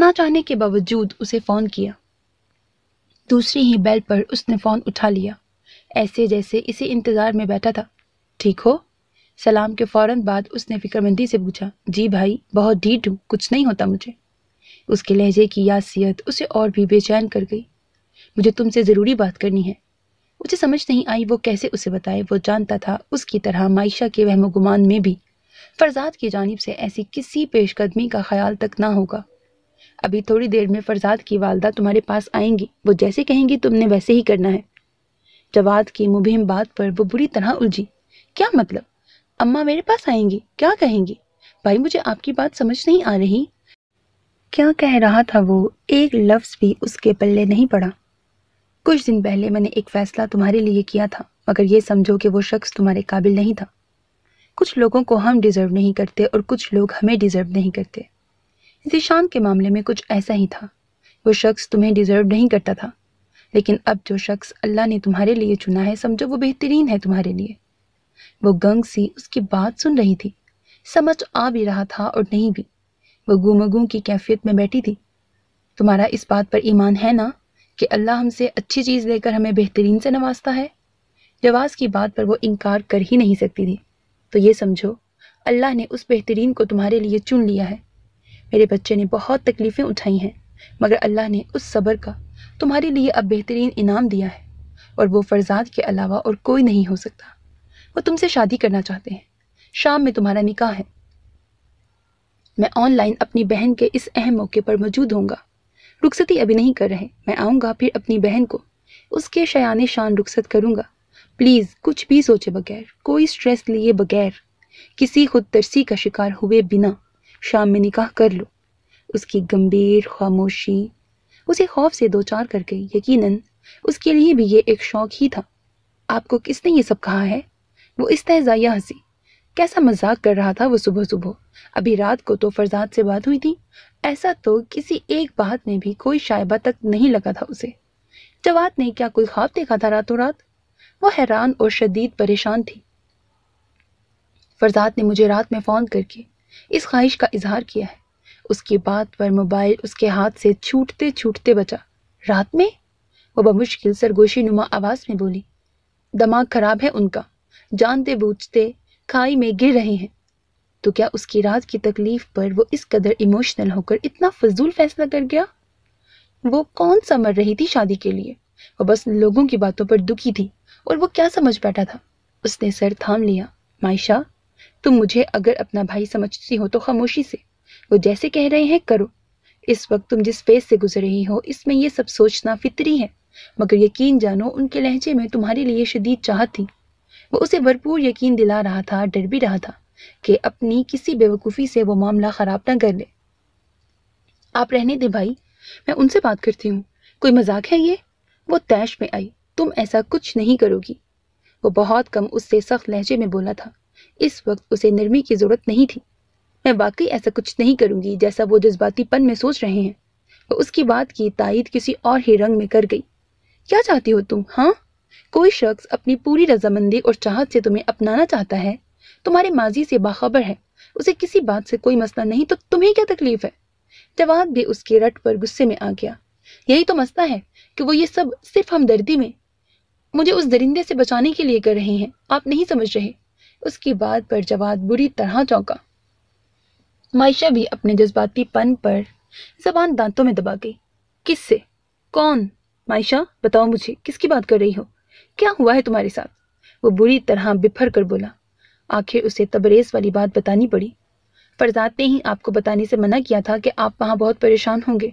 ना चाहने के बावजूद उसे फ़ोन किया दूसरी ही बेल पर उसने फ़ोन उठा लिया ऐसे जैसे इसी इंतज़ार में बैठा था ठीक हो सलाम के फ़ौर बाद उसने फिक्रमंदी से पूछा जी भाई बहुत ढीठ हूँ कुछ नहीं होता मुझे उसके लहजे की यासियत उसे और भी बेचैन कर गई मुझे तुमसे ज़रूरी बात करनी है मुझे समझ नहीं आई वो कैसे उसे बताए वो जानता था उसकी तरह मायशा के वहम गुमान में भी फरजाद की जानब से ऐसी किसी पेशकदमी का ख्याल तक ना होगा अभी थोड़ी देर में फरजाद की वालदा तुम्हारे पास आएंगी वो जैसे कहेंगी तुमने वैसे ही करना है जवाद की मुबहम बात पर वो बुरी तरह उलझी क्या मतलब अम्मा मेरे पास आएंगी क्या कहेंगी भाई मुझे आपकी बात समझ नहीं आ रही क्या कह रहा था वो एक लफ्ज़ भी उसके पल्ले नहीं पड़ा कुछ दिन पहले मैंने एक फैसला तुम्हारे लिए किया था मगर ये समझो कि वो शख्स तुम्हारे काबिल नहीं था कुछ लोगों को हम डिज़र्व नहीं करते और कुछ लोग हमें डिज़र्व नहीं करते निशान के मामले में कुछ ऐसा ही था वो शख्स तुम्हें डिज़र्व नहीं करता था लेकिन अब जो शख्स अल्लाह ने तुम्हारे लिए चुना है समझो वो बेहतरीन है तुम्हारे लिए वो गंग सी उसकी बात सुन रही थी समझ आ भी रहा था और नहीं भी वो गुमगुम की कैफियत में बैठी थी तुम्हारा इस बात पर ईमान है ना कि अल्लाह हमसे अच्छी चीज़ देकर हमें बेहतरीन से नवाजता है जवाज़ की बात पर वो इनकार कर ही नहीं सकती थी तो ये समझो अल्लाह ने उस बेहतरीन को तुम्हारे लिए चुन लिया है मेरे बच्चे ने बहुत तकलीफ़ें उठाई हैं मगर अल्लाह ने उस सब्र का तुम्हारे लिए अब बेहतरीन इनाम दिया है और वो फ़र्जाद के अलावा और कोई नहीं हो सकता वो तुमसे शादी करना चाहते हैं शाम में तुम्हारा निकाह है मैं ऑनलाइन अपनी बहन के इस अहम मौके पर मौजूद होऊंगा रुखसती अभी नहीं कर रहे मैं आऊँगा फिर अपनी बहन को उसके शयान शान रुखसत करूँगा प्लीज़ कुछ भी सोचे बगैर कोई स्ट्रेस लिए बगैर किसी खुद तरसी का शिकार हुए बिना शाम में निकाह कर लो उसकी गंभीर खामोशी उसे खौफ से दो चार कर गई यकीनन उसके लिए भी ये एक शौक ही था आपको किसने ये सब कहा है वो इस तहजाया हंसी कैसा मजाक कर रहा था वो सुबह सुबह अभी रात को तो फरजाद से बात हुई थी ऐसा तो किसी एक बात में भी कोई शायबा तक नहीं लगा था उसे जवाद ने क्या कोई ख्वाब देखा था रातों रात वो हैरान और शदीद परेशान थी फरजाद ने मुझे रात में फ़ोन करके इस ख्वाहिश का इजहार किया है उसकी बात पर मोबाइल उसके हाथ से छूटते छूटते बचा रात में वो बमुश्किल सरगोशी नुमा आवाज़ में बोली दिमाग ख़राब है उनका जानते बूझते खाई में गिर रहे हैं तो क्या उसकी रात की तकलीफ पर वो इस कदर इमोशनल होकर इतना फजूल फैसला कर गया वो कौन सा मर रही थी शादी के लिए वो बस लोगों की बातों पर दुखी थी और वो क्या समझ बैठा था उसने सर थाम लिया मायशा तुम मुझे अगर अपना भाई समझती हो तो खामोशी से वो जैसे कह रहे हैं करो इस वक्त तुम जिस फेज से गुजर रही हो इसमें यह सब सोचना फितरी है मगर यकीन जानो उनके लहजे में तुम्हारे लिए शदीद चाहत थी वो उसे भरपूर यकीन दिला रहा था डर भी रहा था कि अपनी किसी बेवकूफ़ी से वो मामला ख़राब ना कर ले आप रहने दे भाई मैं उनसे बात करती हूँ कोई मजाक है ये वो तैश में आई तुम ऐसा कुछ नहीं करोगी वो बहुत कम उससे सख्त लहजे में बोला था इस वक्त उसे नरमी की ज़रूरत नहीं थी मैं वाकई ऐसा कुछ नहीं करूँगी जैसा वो जज्बातीपन में सोच रहे हैं वो उसकी बात की तइद किसी और ही रंग में कर गई क्या चाहती हो तुम हाँ कोई शख्स अपनी पूरी रजामंदी और चाहत से तुम्हें अपनाना चाहता है तुम्हारे माजी से बाखबर है उसे किसी बात से कोई मसला नहीं तो तुम्हें क्या तकलीफ है जवाब भी उसके रट पर गुस्से में आ गया यही तो मसला है कि वो ये सब सिर्फ हमदर्दी में मुझे उस दरिंदे से बचाने के लिए कर रहे हैं आप नहीं समझ रहे उसकी बात पर जवाब बुरी तरह चौंका मायशा भी अपने जज्बाती पन पर जबान दांतों में दबा गई किससे कौन मायशा बताओ मुझे किसकी बात कर रही हो क्या हुआ है तुम्हारे साथ वो बुरी तरह बिफर कर बोला आखिर उसे तबरेज वाली बात बतानी पड़ी फरजात ने ही आपको बताने से मना किया था कि आप वहाँ बहुत परेशान होंगे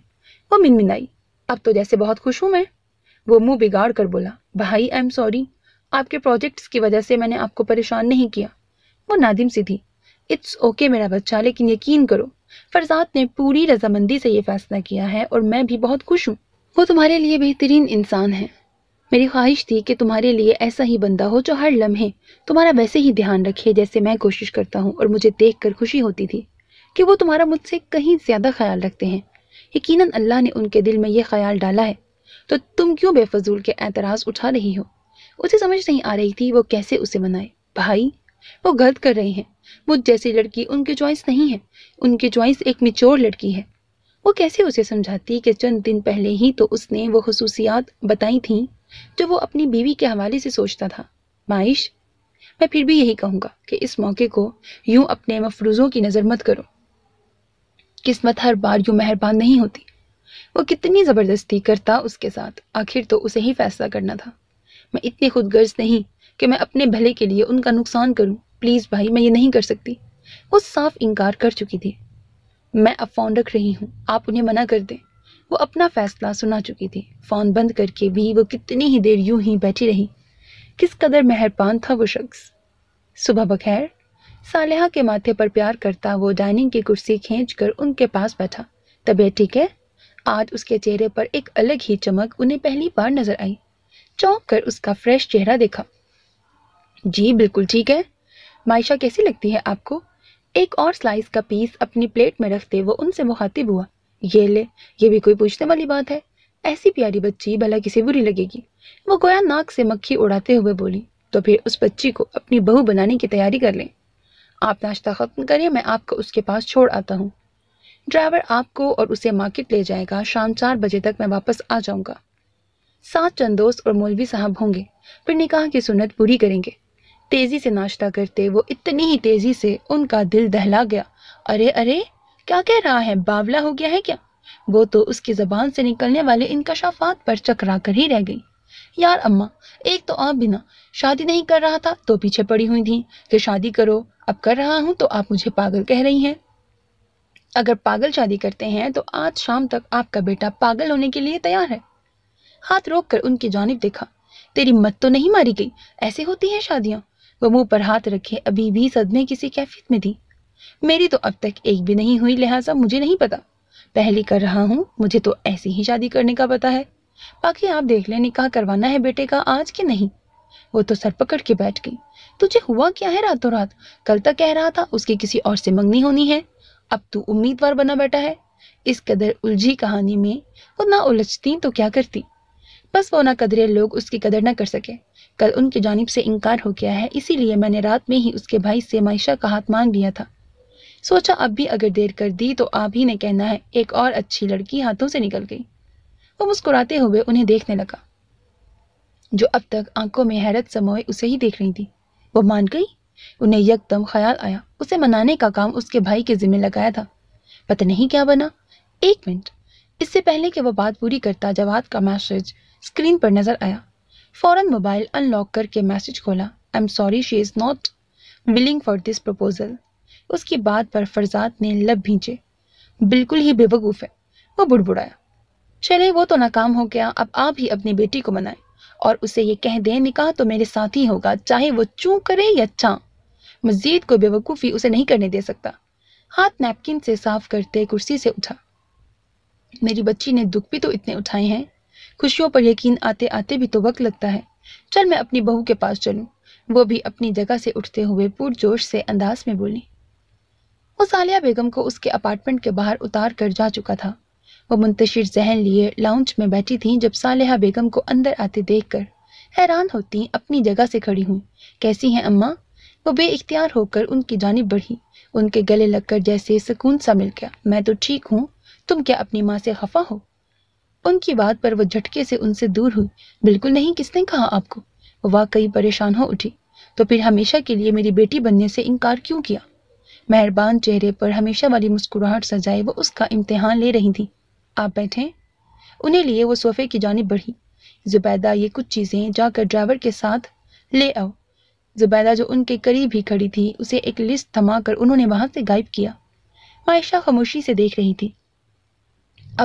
वो मिनमिनाई अब तो जैसे बहुत खुश हूँ मैं वो मुंह बिगाड़ कर बोला भाई आई एम सॉरी आपके प्रोजेक्ट्स की वजह से मैंने आपको परेशान नहीं किया वो नादिम सी थी इट्स ओके okay, मेरा बच्चा लेकिन यकीन करो फरजात ने पूरी रजामंदी से ये फैसला किया है और मैं भी बहुत खुश हूँ वो तुम्हारे लिए बेहतरीन इंसान है मेरी ख्वाहिश थी कि तुम्हारे लिए ऐसा ही बंदा हो जो हर लम्हे तुम्हारा वैसे ही ध्यान रखे जैसे मैं कोशिश करता हूँ और मुझे देख कर खुशी होती थी कि वो तुम्हारा मुझसे कहीं ज़्यादा ख्याल रखते हैं यकीन अल्लाह ने उनके दिल में यह ख्याल डाला है तो तुम क्यों बेफजूल के एतराज़ उठा रही हो उसे समझ नहीं आ रही थी वो कैसे उसे मनाए भाई वो गलत कर रहे हैं मुझ जैसी लड़की उनकी चॉइस नहीं है उनकी चॉइस एक मिचोर लड़की है वो कैसे उसे समझाती कि चंद दिन पहले ही तो उसने वो खसूसियात बताई थीं जो तो वो अपनी बीवी के हवाले से सोचता था माइश मैं फिर भी यही कहूंगा कि इस मौके को यूं अपने मफरूज़ों की नज़र मत करो किस्मत हर बार यूं मेहरबान नहीं होती वो कितनी ज़बरदस्ती करता उसके साथ आखिर तो उसे ही फैसला करना था मैं इतनी खुद गर्ज नहीं कि मैं अपने भले के लिए उनका नुकसान करूं प्लीज़ भाई मैं ये नहीं कर सकती वो साफ इनकार कर चुकी थी मैं अफवाह रख रही हूँ आप उन्हें मना कर दें वो अपना फैसला सुना चुकी थी फ़ोन बंद करके भी वो कितनी ही देर यूं ही बैठी रही किस कदर मेहरबान था वो शख्स सुबह बखैर साल के माथे पर प्यार करता वो डाइनिंग की कुर्सी खींच कर उनके पास बैठा तबीयत ठीक है आज उसके चेहरे पर एक अलग ही चमक उन्हें पहली बार नजर आई चौंक कर उसका फ्रेश चेहरा देखा जी बिल्कुल ठीक है मायशा कैसी लगती है आपको एक और स्लाइस का पीस अपनी प्लेट में रखते वो उनसे मुखातिब हुआ ये ले ये भी कोई पूछने वाली बात है ऐसी प्यारी बच्ची भला किसे बुरी लगेगी वो गोया नाक से मक्खी उड़ाते हुए बोली तो फिर उस बच्ची को अपनी बहू बनाने की तैयारी कर लें आप नाश्ता खत्म करिए मैं आपको उसके पास छोड़ आता हूँ ड्राइवर आपको और उसे मार्केट ले जाएगा शाम चार बजे तक मैं वापस आ जाऊँगा सात चंद दोस्त और मौलवी साहब होंगे फिर निकाह की सुनत पूरी करेंगे तेज़ी से नाश्ता करते वो इतनी ही तेज़ी से उनका दिल दहला गया अरे अरे क्या कह रहा है बावला हो गया है क्या वो तो उसकी जबान से निकलने वाले इनकशाफात पर चकरा कर ही रह गई यार अम्मा एक तो आप बिना शादी नहीं कर रहा था तो पीछे पड़ी हुई थी कि शादी करो अब कर रहा हूँ तो आप मुझे पागल कह रही हैं अगर पागल शादी करते हैं तो आज शाम तक आपका बेटा पागल होने के लिए तैयार है हाथ रोक कर उनकी जानब देखा तेरी मत तो नहीं मारी गई ऐसे होती हैं शादियां वो मुंह पर हाथ रखे अभी भी सदमे किसी कैफियत में थी मेरी तो अब तक एक भी नहीं हुई लिहाजा मुझे नहीं पता पहली कर रहा हूँ मुझे तो ऐसी ही शादी करने का पता है बाकी आप देख लें निकाह करवाना है बेटे का आज कि नहीं वो तो सर पकड़ के बैठ गई तुझे हुआ क्या है रातों रात कल तक कह रहा था उसकी किसी और से मंगनी होनी है अब तू उम्मीदवार बना बैठा है इस कदर उलझी कहानी में वो ना उलझती तो क्या करती बस वो ना कदरे लोग उसकी कदर ना कर सके कल उनकी जानब से इनकार हो गया है इसीलिए मैंने रात में ही उसके भाई से मायशा का हाथ मांग लिया था सोचा अब भी अगर देर कर दी तो आप ही ने कहना है एक और अच्छी लड़की हाथों से निकल गई वो मुस्कुराते हुए उन्हें देखने लगा जो अब तक आंखों में हैरत समोए उसे ही देख रही थी वो मान गई उन्हें यकदम ख्याल आया उसे मनाने का काम उसके भाई के जिम्मे लगाया था पता नहीं क्या बना एक मिनट इससे पहले कि वह बात पूरी करता जवाब का मैसेज स्क्रीन पर नजर आया फौरन मोबाइल अनलॉक करके मैसेज खोला I am sorry she is not willing for this proposal उसकी बात पर फरजात ने लब भींचे बिल्कुल ही बेवकूफ़ है वो बुड़बुड़ाया चले वो तो नाकाम हो गया अब आप ही अपनी बेटी को मनाए और उसे ये कह दें निकाह तो मेरे साथ ही होगा चाहे वो चू करे या चां मजीद को बेवकूफ़ी उसे नहीं करने दे सकता हाथ नैपकिन से साफ करते कुर्सी से उठा मेरी बच्ची ने दुख भी तो इतने उठाए हैं खुशियों पर यकीन आते आते भी तो वक्त लगता है चल मैं अपनी बहू के पास चलूं वो भी अपनी जगह से उठते हुए पुरजोश से अंदाज में बोली वो सालिया बेगम को उसके अपार्टमेंट के बाहर उतार कर जा चुका था वो मुंतशिर जहन लिए लाउंज में बैठी थी जब सालिया बेगम को अंदर आते देख कर हैरान होती अपनी जगह से खड़ी हुई कैसी हैं अम्मा वो बेख्तियार होकर उनकी जानब बढ़ी उनके गले लगकर जैसे सुकून सा मिल गया मैं तो ठीक हूँ तुम क्या अपनी माँ से खफा हो उनकी बात पर वो झटके से उनसे दूर हुई बिल्कुल नहीं किसने कहा आपको वो वाकई परेशान हो उठी तो फिर हमेशा के लिए मेरी बेटी बनने से इनकार क्यों किया मेहरबान चेहरे पर हमेशा वाली मुस्कुराहट सजाए वो उसका इम्तहान ले रही थी आप बैठें उन्हें लिए वो सोफे की जानब बढ़ी जुबैदा ये कुछ चीज़ें जाकर ड्राइवर के साथ ले आओ जुबैदा जो उनके करीब ही खड़ी थी उसे एक लिस्ट थमा कर उन्होंने वहाँ से गायब किया मायशा खामोशी से देख रही थी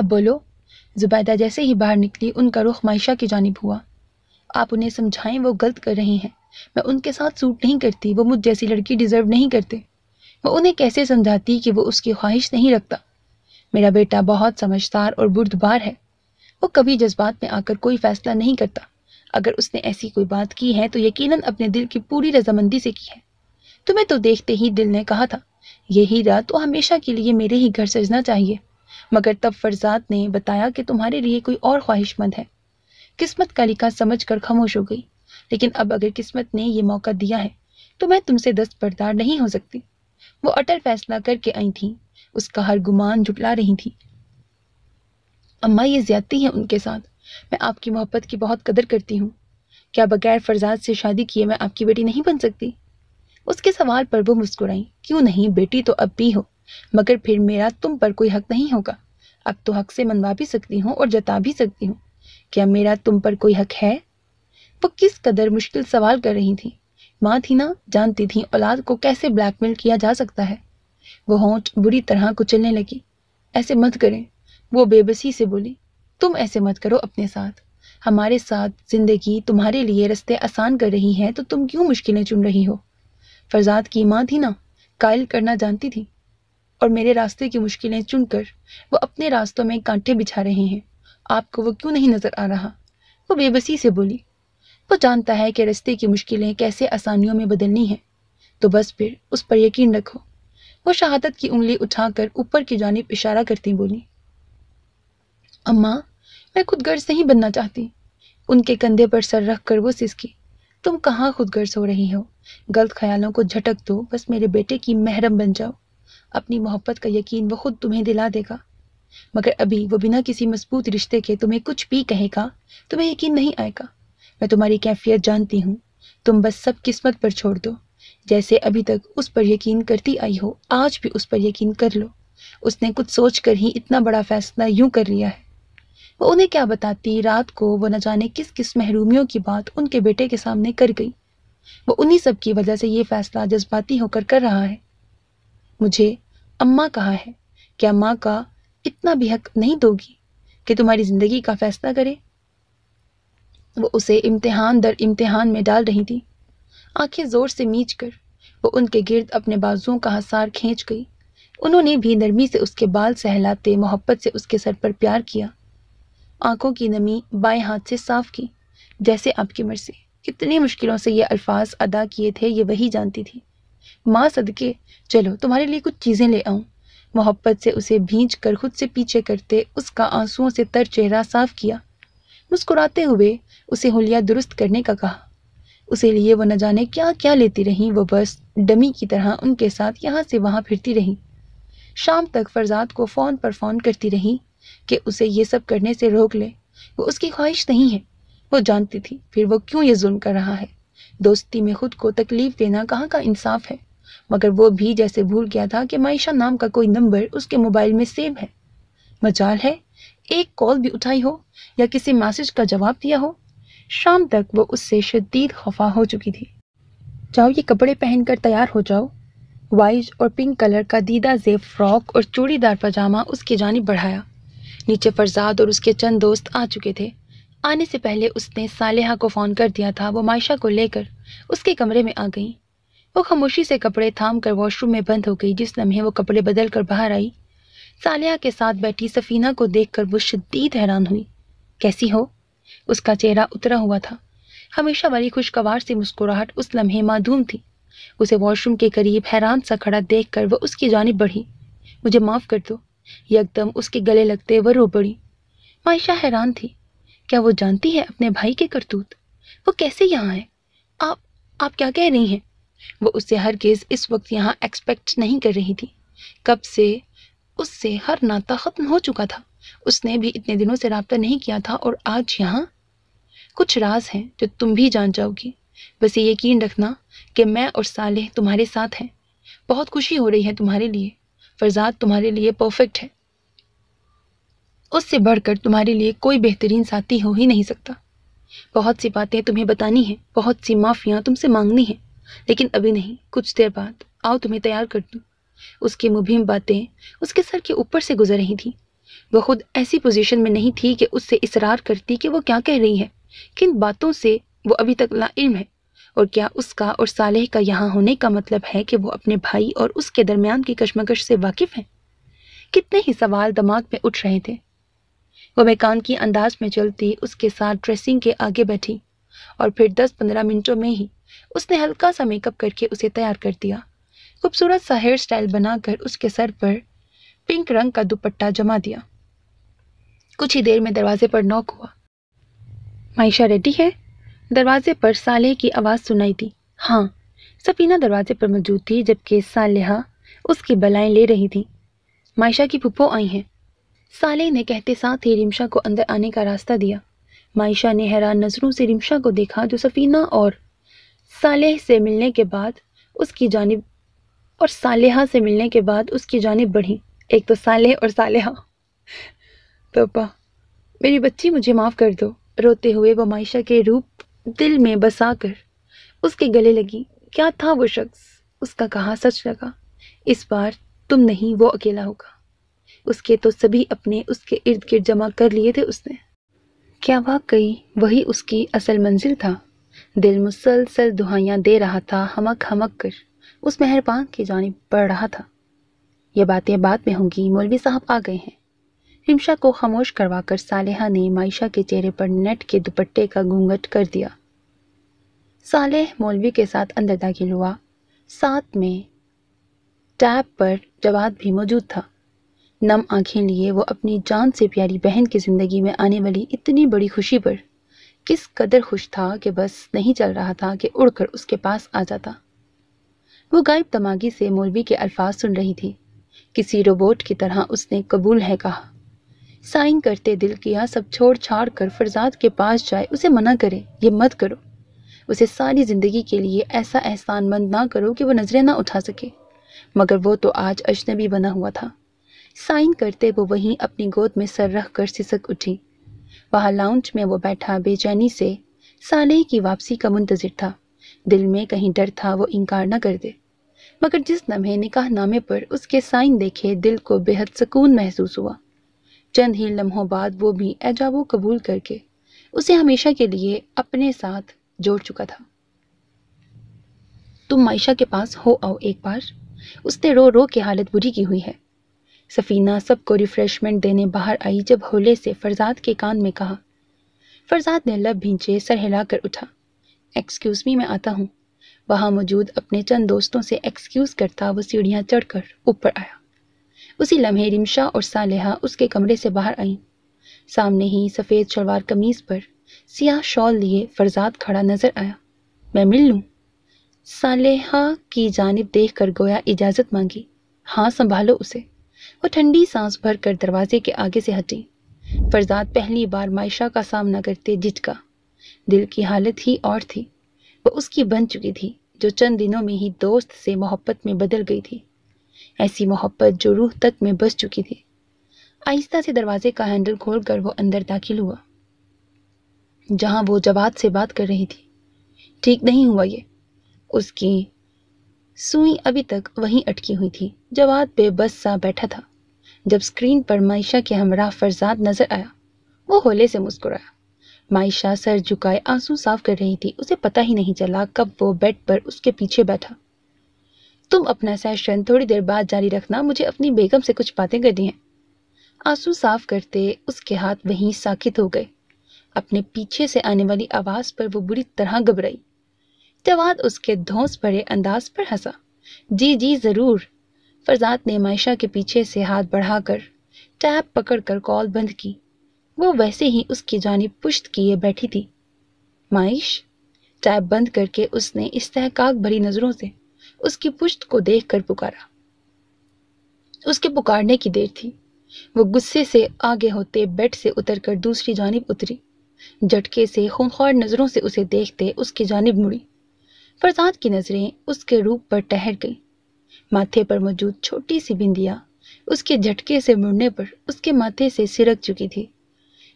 अब बोलो जुबैदा जैसे ही बाहर निकली उनका रुख मायशा की जानब हुआ आप उन्हें समझाएं वो गलत कर रहे हैं मैं उनके साथ सूट नहीं करती वो मुझ जैसी लड़की डिज़र्व नहीं करते वह उन्हें कैसे समझाती कि वो उसकी ख्वाहिश नहीं रखता मेरा बेटा बहुत समझदार और बुर्दबार है वो कभी जज्बात में आकर कोई फैसला नहीं करता अगर उसने ऐसी कोई बात की है तो यकीनन अपने दिल की पूरी रजामंदी से की है तुम्हें तो देखते ही दिल ने कहा था यही रात तो हमेशा के लिए मेरे ही घर सजना चाहिए मगर तब फरजात ने बताया कि तुम्हारे लिए कोई और ख्वाहिशमंद है किस्मत का लिखा समझ कर खामोश हो गई लेकिन अब अगर किस्मत ने ये मौका दिया है तो मैं तुमसे दस्तबरदार नहीं हो सकती वो अटल फैसला करके आई थी उसका हर गुमान जुटला रही थी अम्मा ये ज्यादती है उनके साथ मैं आपकी मोहब्बत की बहुत कदर करती हूँ क्या बगैर फर्जाद से शादी किए मैं आपकी बेटी नहीं बन सकती उसके सवाल पर वो मुस्कुराई क्यों नहीं बेटी तो अब भी हो मगर फिर मेरा तुम पर कोई हक नहीं होगा अब तो हक से मनवा भी सकती हूँ और जता भी सकती हूँ क्या मेरा तुम पर कोई हक है वो किस कदर मुश्किल सवाल कर रही थी माँ थी ना जानती थी औलाद को कैसे ब्लैकमेल किया जा सकता है वो होंठ बुरी तरह कुचलने लगी ऐसे मत करें वो बेबसी से बोली तुम ऐसे मत करो अपने साथ हमारे साथ जिंदगी तुम्हारे लिए रस्ते आसान कर रही है तो तुम क्यों मुश्किलें चुन रही हो फरजाद की माँ थी ना कायल करना जानती थी और मेरे रास्ते की मुश्किलें चुनकर वो अपने रास्तों में कांटे बिछा रहे हैं आपको वो क्यों नहीं नज़र आ रहा वो बेबसी से बोली वो तो जानता है कि रिश्ते की मुश्किलें कैसे आसानियों में बदलनी हैं तो बस फिर उस पर यकीन रखो वो शहादत की उंगली उठाकर ऊपर की जानब इशारा करती बोली अम्मा मैं खुद गर्ज नहीं बनना चाहती उनके कंधे पर सर रख कर वो सिसकी तुम कहाँ खुद गर्ज हो रही हो गलत ख्यालों को झटक दो बस मेरे बेटे की महरम बन जाओ अपनी मोहब्बत का यकीन वो खुद तुम्हें दिला देगा मगर अभी वो बिना किसी मजबूत रिश्ते के तुम्हें कुछ भी कहेगा तुम्हें यकीन नहीं आएगा मैं तुम्हारी कैफियत जानती हूँ तुम बस सब किस्मत पर छोड़ दो जैसे अभी तक उस पर यकीन करती आई हो आज भी उस पर यकीन कर लो उसने कुछ सोच कर ही इतना बड़ा फैसला यूं कर लिया है वो उन्हें क्या बताती रात को वो न जाने किस किस महरूमियों की बात उनके बेटे के सामने कर गई वो उन्हीं सब की वजह से ये फैसला जज्बाती होकर कर रहा है मुझे अम्मा कहा है क्या माँ का इतना भी हक नहीं दोगी कि तुम्हारी ज़िंदगी का फैसला करे वो उसे इम्तिहान दर इम्तिहान में डाल रही थी आंखें ज़ोर से मींच कर वो उनके गिर्द अपने बाजुओं का हसार खींच गई उन्होंने भी नरमी से उसके बाल सहलाते मोहब्बत से उसके सर पर प्यार किया आंखों की नमी बाएं हाथ से साफ की जैसे आपकी मर्जी कितनी मुश्किलों से ये अल्फाज अदा किए थे ये वही जानती थी माँ सदके चलो तुम्हारे लिए कुछ चीज़ें ले आऊँ मोहब्बत से उसे भींच कर खुद से पीछे करते उसका आंसुओं से तर चेहरा साफ किया मुस्कुराते हुए उसे होलिया दुरुस्त करने का कहा उसे लिए वह न जाने क्या क्या लेती रहीं वह बस डमी की तरह उनके साथ यहाँ से वहाँ फिरती रहीं शाम तक फरजाद को फ़ोन पर फ़ोन करती रहीं कि उसे ये सब करने से रोक ले वो उसकी ख्वाहिश नहीं है वो जानती थी फिर वो क्यों ये जुल्म कर रहा है दोस्ती में खुद को तकलीफ देना कहाँ का इंसाफ है मगर वो भी जैसे भूल गया था कि मायशा नाम का कोई नंबर उसके मोबाइल में सेव है मजाल है एक कॉल भी उठाई हो या किसी मैसेज का जवाब दिया हो शाम तक वो उससे शदीद खफा हो चुकी थी जाओ ये कपड़े पहनकर तैयार हो जाओ वाइज और पिंक कलर का दीदा जेब फ्रॉक और चूड़ीदार पजामा उसकी जानी बढ़ाया नीचे फरजाद और उसके चंद दोस्त आ चुके थे आने से पहले उसने साल को फ़ोन कर दिया था वो मायशा को लेकर उसके कमरे में आ गई वो खामोशी से कपड़े थाम कर वॉशरूम में बंद हो गई जिस लम्हे वो कपड़े बदल कर बाहर आई सालिया के साथ बैठी सफीना को देखकर वो शदीद हैरान हुई कैसी हो उसका चेहरा उतरा हुआ था हमेशा वाली खुशगवार सी मुस्कुराहट उस लम्हे माधूम थी उसे वॉशरूम के करीब हैरान सा खड़ा देख कर वह उसकी जानब बढ़ी मुझे माफ़ कर दो यकदम उसके गले लगते वह रो पड़ी मायशा हैरान थी क्या वो जानती है अपने भाई के करतूत वो कैसे यहाँ है आप आप क्या कह रही हैं वो उससे हर गेज इस वक्त यहाँ एक्सपेक्ट नहीं कर रही थी कब से उससे हर नाता ख़त्म हो चुका था उसने भी इतने दिनों से रबता नहीं किया था और आज यहाँ कुछ राज हैं जो तुम भी जान जाओगी बस ये यकीन रखना कि मैं और साले तुम्हारे साथ हैं बहुत खुशी हो रही है तुम्हारे लिए फरजात तुम्हारे लिए परफेक्ट है उससे बढ़कर तुम्हारे लिए कोई बेहतरीन साथी हो ही नहीं सकता बहुत सी बातें तुम्हें बतानी हैं बहुत सी माफ़ियाँ तुमसे मांगनी हैं लेकिन अभी नहीं कुछ देर बाद आओ तुम्हें तैयार कर दूँ उसकी मुहिम बातें उसके सर के ऊपर से गुजर रही थीं वह खुद ऐसी पोजीशन में नहीं थी कि उससे इसरार करती कि वो क्या कह रही है किन बातों से वो अभी तक लाइम है और क्या उसका और सालेह का यहाँ होने का मतलब है कि वो अपने भाई और उसके दरमियान की कशमकश से वाकिफ हैं कितने ही सवाल दिमाग में उठ रहे थे वह मैकान की अंदाज में चलती उसके साथ ड्रेसिंग के आगे बैठी और फिर दस पंद्रह मिनटों में ही उसने हल्का सा मेकअप करके उसे तैयार कर दिया खूबसूरत सा हेयर स्टाइल बनाकर उसके सर पर पिंक रंग का दुपट्टा जमा दिया कुछ ही देर में दरवाजे पर नॉक हुआ मायशा रेडी है दरवाजे पर सालेह की आवाज़ सुनाई थी हाँ सफीना दरवाजे पर मौजूद थी जबकि सालेहा उसकी बलाएं ले रही थी मायशा की पुप्पो आई हैं साले ने कहते साथ ही रिमशा को अंदर आने का रास्ता दिया मायशा ने हैरान नज़रों से रिमशा को देखा जो सफीना और सालेह से मिलने के बाद उसकी जानब और सालेहा से मिलने के बाद उसकी जानब बढ़ी एक तो सालेह और सालेहा पापा मेरी बच्ची मुझे माफ़ कर दो रोते हुए वो मायशा के रूप दिल में बसा कर उसके गले लगी क्या था वो शख्स उसका कहा सच लगा इस बार तुम नहीं वो अकेला होगा उसके तो सभी अपने उसके इर्द गिर्द जमा कर लिए थे उसने क्या वाकई वही उसकी असल मंजिल था दिल मुसलसल दुहाइयाँ दे रहा था हमक हमक कर उस मेहरबान की जानब बढ़ रहा था ये बातें बाद में होंगी मौलवी साहब आ गए हैं हिमशा को खामोश करवाकर सालेहा ने मायशा के चेहरे पर नेट के दुपट्टे का घूंघट कर दिया सालेह मौलवी के साथ अंदर दाखिल हुआ साथ में टैब पर जवाब भी मौजूद था नम आंखें लिए वो अपनी जान से प्यारी बहन की ज़िंदगी में आने वाली इतनी बड़ी खुशी पर किस कदर खुश था कि बस नहीं चल रहा था कि उड़कर उसके पास आ जाता वो गायब तमागी से मौलवी के अल्फाज सुन रही थी किसी रोबोट की तरह उसने कबूल है कहा साइन करते दिल किया सब छोड़ छाड़ कर फरजाद के पास जाए उसे मना करे ये मत करो उसे सारी ज़िंदगी के लिए ऐसा एहसान मंद ना करो कि वो नज़रें ना उठा सके मगर वो तो आज अजनबी बना हुआ था साइन करते वो वहीं अपनी गोद में सर रख कर सिसक उठी वहाँ लाउंज में वो बैठा बेचैनी से साले की वापसी का मुंतज़र था दिल में कहीं डर था वो इनकार ना कर दे मगर जिस लम्हे निकाह नामे पर उसके साइन देखे दिल को बेहद सुकून महसूस हुआ चंद ही लम्हों बाद वो भी एजाबो कबूल करके उसे हमेशा के लिए अपने साथ जोड़ चुका था तुम मायशा के पास हो आओ एक बार उसने रो रो के हालत बुरी की हुई है सफ़ीना सबको रिफ़्रेशमेंट देने बाहर आई जब होले से फरजाद के कान में कहा फरजाद ने लब भींचे सर हिलाकर उठा एक्सक्यूज़ मी मैं आता हूँ वहाँ मौजूद अपने चंद दोस्तों से एक्सक्यूज़ करता वो सीढ़ियाँ चढ़कर ऊपर आया उसी लम्हे रिमशा और सालेहा उसके कमरे से बाहर आईं सामने ही सफ़ेद शलवार कमीज़ पर सियाह शॉल लिए फरजाद खड़ा नज़र आया मैं मिल लूँ सालेहा की जानब देख कर गोया इजाज़त मांगी हाँ संभालो उसे वो ठंडी सांस भर कर दरवाजे के आगे से हटी फरजाद पहली बार मायशा का सामना करते जिटका दिल की हालत ही और थी वह उसकी बन चुकी थी जो चंद दिनों में ही दोस्त से मोहब्बत में बदल गई थी ऐसी मोहब्बत जो रूह तक में बस चुकी थी आहिस्ता से दरवाजे का हैंडल खोल कर वो अंदर दाखिल हुआ जहां वो जवाब से बात कर रही थी ठीक नहीं हुआ ये उसकी सुई अभी तक वहीं अटकी हुई थी जवाब बेबस सा बैठा था जब स्क्रीन पर मायशा के हमरा फरजाद नजर आया वो होले से मुस्कुराया मायशा सर झुकाए आंसू साफ कर रही थी उसे पता ही नहीं चला कब वो बेड पर उसके पीछे बैठा तुम अपना सेशन थोड़ी देर बाद जारी रखना मुझे अपनी बेगम से कुछ बातें करनी हैं आंसू साफ करते उसके हाथ वहीं साखित हो गए अपने पीछे से आने वाली आवाज़ पर वो बुरी तरह घबराई जवाद उसके धौस भरे अंदाज पर हंसा जी जी ज़रूर फरजात ने मायशा के पीछे से हाथ बढ़ाकर टैप पकड़कर कॉल बंद की वो वैसे ही उसकी जानी पुश्त किए बैठी थी माइश टैब बंद करके उसने इस तहकाक भरी नज़रों से उसकी पुश्त को देख कर पुकारा उसके पुकारने की देर थी वो गुस्से से आगे होते बेड से उतरकर दूसरी जानब उतरी झटके से खूनखार नज़रों से उसे देखते उसकी जानब मुड़ी फरजाद की नज़रें उसके रूप पर ठहर गईं माथे पर मौजूद छोटी सी बिंदिया उसके झटके से मुड़ने पर उसके माथे से सिरक चुकी थी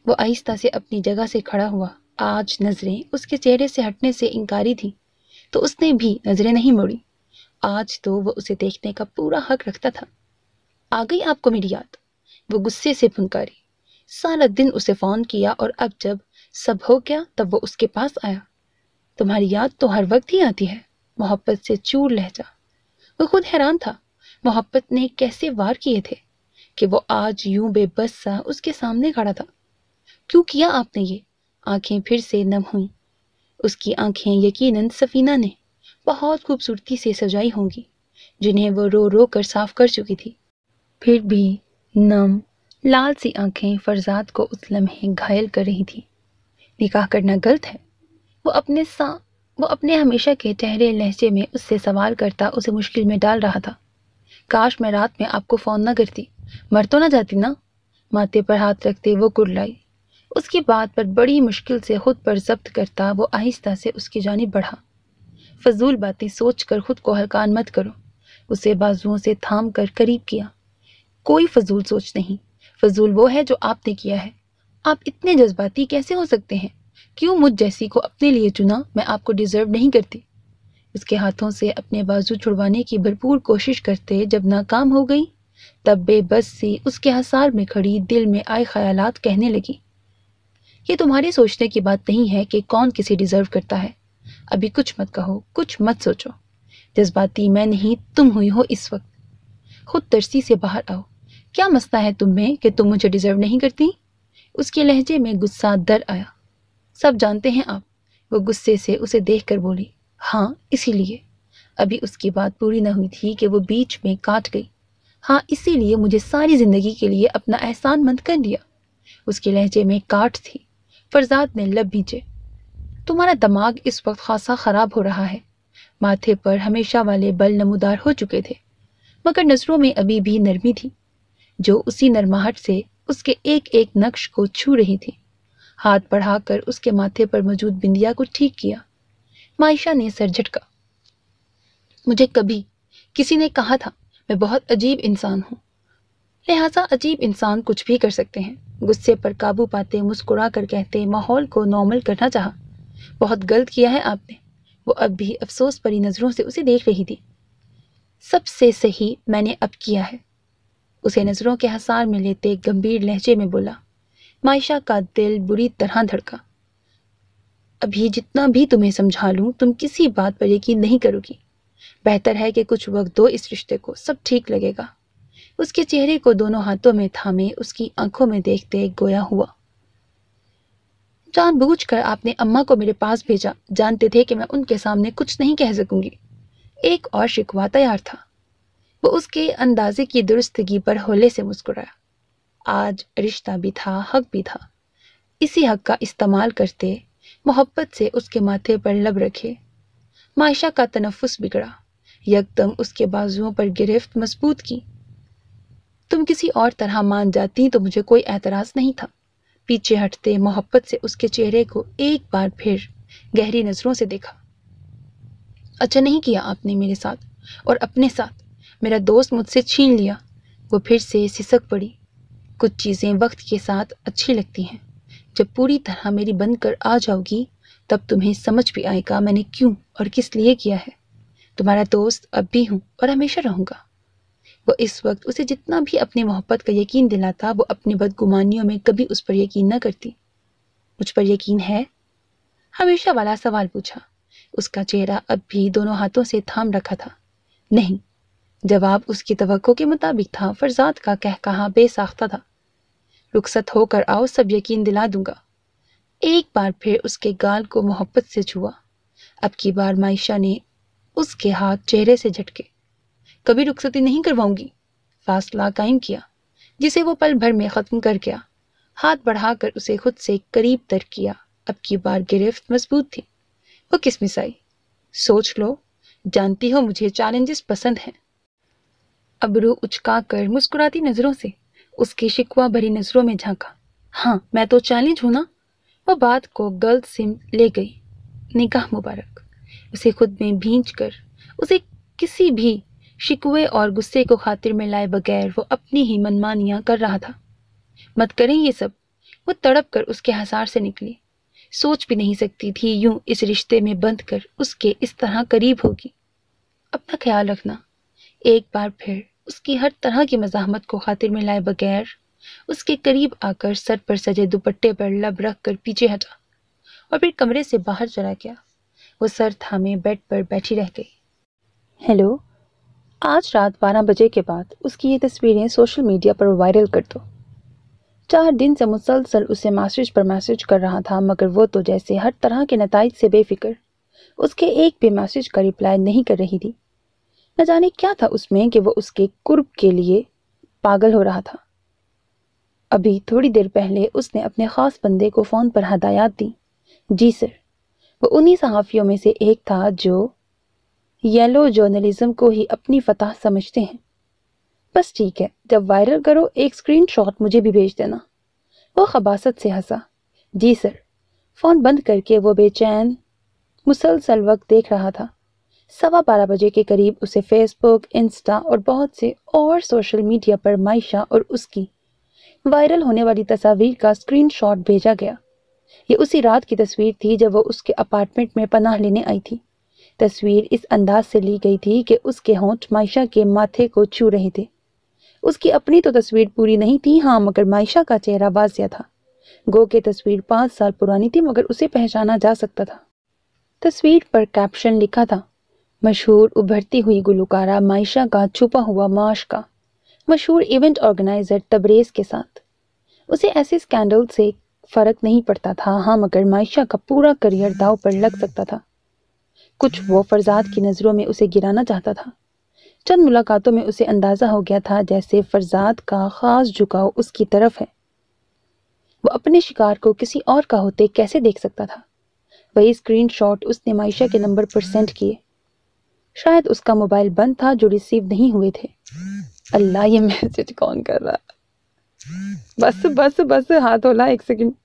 वो आहिस्ता से अपनी जगह से खड़ा हुआ आज नज़रें उसके चेहरे से हटने से इनकारी थी तो उसने भी नज़रें नहीं मुड़ी आज तो वह उसे देखने का पूरा हक रखता था आ गई आपको मेरी याद वो गुस्से से फुनकारी सारा दिन उसे फ़ोन किया और अब जब सब हो गया तब वो उसके पास आया तुम्हारी याद तो हर वक्त ही आती है मोहब्बत से चूर लहजा वो खुद हैरान था मोहब्बत ने कैसे वार किए थे कि वो आज यूं बेबस सा उसके सामने खड़ा था क्यों किया आपने ये आंखें फिर से नम हुई उसकी आंखें यकीनन सफीना ने बहुत खूबसूरती से सजाई होंगी जिन्हें वो रो रो कर साफ कर चुकी थी फिर भी नम लाल सी आंखें फरजाद को उस लम्हे घायल कर रही थी निकाह करना गलत है वो अपने सा वो अपने हमेशा के ठहरे लहजे में उससे सवाल करता उसे मुश्किल में डाल रहा था काश मैं रात में आपको फ़ोन ना करती मर तो ना जाती ना माथे पर हाथ रखते वो कुर्लाई उसकी बात पर बड़ी मुश्किल से खुद पर जब्त करता वो आहिस्ता से उसकी जानब बढ़ा फजूल बातें सोच कर खुद को हलकान मत करो उसे बाजुओं से थाम कर करीब किया कोई फजूल सोच नहीं फजूल वो है जो आपने किया है आप इतने जज्बाती कैसे हो सकते हैं क्यों मुझ जैसी को अपने लिए चुना मैं आपको डिज़र्व नहीं करती उसके हाथों से अपने बाजू छुड़वाने की भरपूर कोशिश करते जब नाकाम हो गई तब बेबस सी उसके हसार में खड़ी दिल में आए ख्यालात कहने लगी ये तुम्हारे सोचने की बात नहीं है कि कौन किसे डिज़र्व करता है अभी कुछ मत कहो कुछ मत सोचो जज्बाती मैं नहीं तुम हुई हो इस वक्त खुद तरसी से बाहर आओ क्या मसला है तुम में कि तुम मुझे डिजर्व नहीं करती उसके लहजे में गुस्सा दर आया सब जानते हैं आप वो गुस्से से उसे देख कर बोली हाँ इसीलिए अभी उसकी बात पूरी ना हुई थी कि वो बीच में काट गई हाँ इसीलिए मुझे सारी ज़िंदगी के लिए अपना एहसान मंद कर दिया उसके लहजे में काट थी फरजाद ने लब भीजे तुम्हारा दिमाग इस वक्त खासा खराब हो रहा है माथे पर हमेशा वाले बल नमोदार हो चुके थे मगर नजरों में अभी भी नरमी थी जो उसी नरमाहट से उसके एक एक नक्श को छू रही थी हाथ बढ़ाकर उसके माथे पर मौजूद बिंदिया को ठीक किया मायशा ने सर झटका मुझे कभी किसी ने कहा था मैं बहुत अजीब इंसान हूँ लिहाजा अजीब इंसान कुछ भी कर सकते हैं गुस्से पर काबू पाते मुस्कुरा कर कहते माहौल को नॉर्मल करना चाहा बहुत गलत किया है आपने वो अब भी अफसोस भरी नज़रों से उसे देख रही थी सबसे सही मैंने अब किया है उसे नज़रों के हसार में लेते गंभीर लहजे में बोला मायशा का दिल बुरी तरह धड़का अभी जितना भी तुम्हें समझा लूँ तुम किसी बात पर यकीन नहीं करोगी बेहतर है कि कुछ वक्त दो इस रिश्ते को सब ठीक लगेगा उसके चेहरे को दोनों हाथों में थामे उसकी आंखों में देखते गोया हुआ जानबूझकर आपने अम्मा को मेरे पास भेजा जानते थे कि मैं उनके सामने कुछ नहीं कह सकूंगी एक और शिकवा तैयार था वो उसके अंदाजे की दुरुस्तगी पर होले से मुस्कुराया आज रिश्ता भी था हक भी था इसी हक का इस्तेमाल करते मोहब्बत से उसके माथे पर लब रखे मायशा का तनफुस बिगड़ा यकदम उसके बाजुओं पर गिरफ्त मजबूत की तुम किसी और तरह मान जाती तो मुझे कोई एतराज़ नहीं था पीछे हटते मोहब्बत से उसके चेहरे को एक बार फिर गहरी नज़रों से देखा अच्छा नहीं किया आपने मेरे साथ और अपने साथ मेरा दोस्त मुझसे छीन लिया वो फिर से सिसक पड़ी कुछ चीज़ें वक्त के साथ अच्छी लगती हैं जब पूरी तरह मेरी बंद कर आ जाओगी तब तुम्हें समझ भी आएगा मैंने क्यों और किस लिए किया है तुम्हारा दोस्त अब भी हूँ और हमेशा रहूँगा वो इस वक्त उसे जितना भी अपनी मोहब्बत का यकीन दिलाता वो अपनी बदगुमानियों में कभी उस पर यकीन न करती मुझ पर यकीन है हमेशा वाला सवाल पूछा उसका चेहरा अब भी दोनों हाथों से थाम रखा था नहीं जवाब उसकी तो के मुताबिक था फरजाद का कह कहा बेसाख्ता था रुखसत होकर आओ सब यकीन दिला दूंगा एक बार फिर उसके गाल को मोहब्बत से छुआ अब की बार मायशा ने उसके हाथ चेहरे से झटके कभी रुखसती नहीं करवाऊंगी फासला कायम किया जिसे वो पल भर में ख़त्म कर गया हाथ बढ़ाकर उसे खुद से करीब तर किया अब की बार गिरफ्त मजबूत थी वो किसमिस आई सोच लो जानती हो मुझे चैलेंजेस पसंद हैं अबरू उचका कर मुस्कुराती नज़रों से उसके शिकवा भरी नज़रों में झांका हाँ मैं तो चैलेंज हूं ना वो बात को गलत सिम ले गई निकाह मुबारक उसे खुद में भींच कर उसे किसी भी शिकवे और गुस्से को खातिर में लाए बगैर वो अपनी ही मनमानियां कर रहा था मत करें ये सब वो तड़प कर उसके हसार से निकली सोच भी नहीं सकती थी यूं इस रिश्ते में बंध कर उसके इस तरह करीब होगी अपना ख्याल रखना एक बार फिर उसकी हर तरह की मजामत को खातिर में लाए बगैर उसके करीब आकर सर पर सजे दुपट्टे पर लब रख कर पीछे हटा और फिर कमरे से बाहर चला गया वो सर थामे बेड पर बैठी रह गई हेलो आज रात 12 बजे के बाद उसकी ये तस्वीरें सोशल मीडिया पर वायरल कर दो चार दिन से मुसलसल उसे मैसेज पर मैसेज कर रहा था मगर वो तो जैसे हर तरह के नतज से बेफिक्र उसके एक भी मैसेज का रिप्लाई नहीं कर रही थी न जाने क्या था उसमें कि वो उसके कुर्ब के लिए पागल हो रहा था अभी थोड़ी देर पहले उसने अपने ख़ास बंदे को फ़ोन पर हदायत दी जी सर वो उन्हीं सहाफ़ियों में से एक था जो येलो जर्नलिज्म को ही अपनी फतह समझते हैं बस ठीक है जब वायरल करो एक शॉट मुझे भी भेज देना वो खबासत से हंसा जी सर फ़ोन बंद करके वो बेचैन मुसलसल वक्त देख रहा था सवा बारह बजे के करीब उसे फेसबुक इंस्टा और बहुत से और सोशल मीडिया पर मायशा और उसकी वायरल होने वाली तस्वीर का स्क्रीनशॉट भेजा गया ये उसी रात की तस्वीर थी जब वो उसके अपार्टमेंट में पनाह लेने आई थी तस्वीर इस अंदाज से ली गई थी कि उसके होंठ मायशा के माथे को छू रहे थे उसकी अपनी तो तस्वीर पूरी नहीं थी हाँ मगर मायशा का चेहरा वाजिया था गो के तस्वीर पाँच साल पुरानी थी मगर उसे पहचाना जा सकता था तस्वीर पर कैप्शन लिखा था मशहूर उभरती हुई गुलकारा मायशा का छुपा हुआ माश का मशहूर इवेंट ऑर्गेनाइजर तबरेज़ के साथ उसे ऐसे स्कैंडल से फ़र्क नहीं पड़ता था हाँ मगर मायशा का पूरा करियर दाव पर लग सकता था कुछ वो फरजाद की नज़रों में उसे गिराना चाहता था चंद मुलाकातों में उसे अंदाज़ा हो गया था जैसे फरजाद का ख़ास झुकाव उसकी तरफ है वो अपने शिकार को किसी और का होते कैसे देख सकता था वही स्क्रीन शॉट उसने मायशा के नंबर पर सेंड किए शायद उसका मोबाइल बंद था जो रिसीव नहीं हुए थे अल्लाह ये मैसेज कौन कर रहा बस बस बस हाथ होला एक सेकंड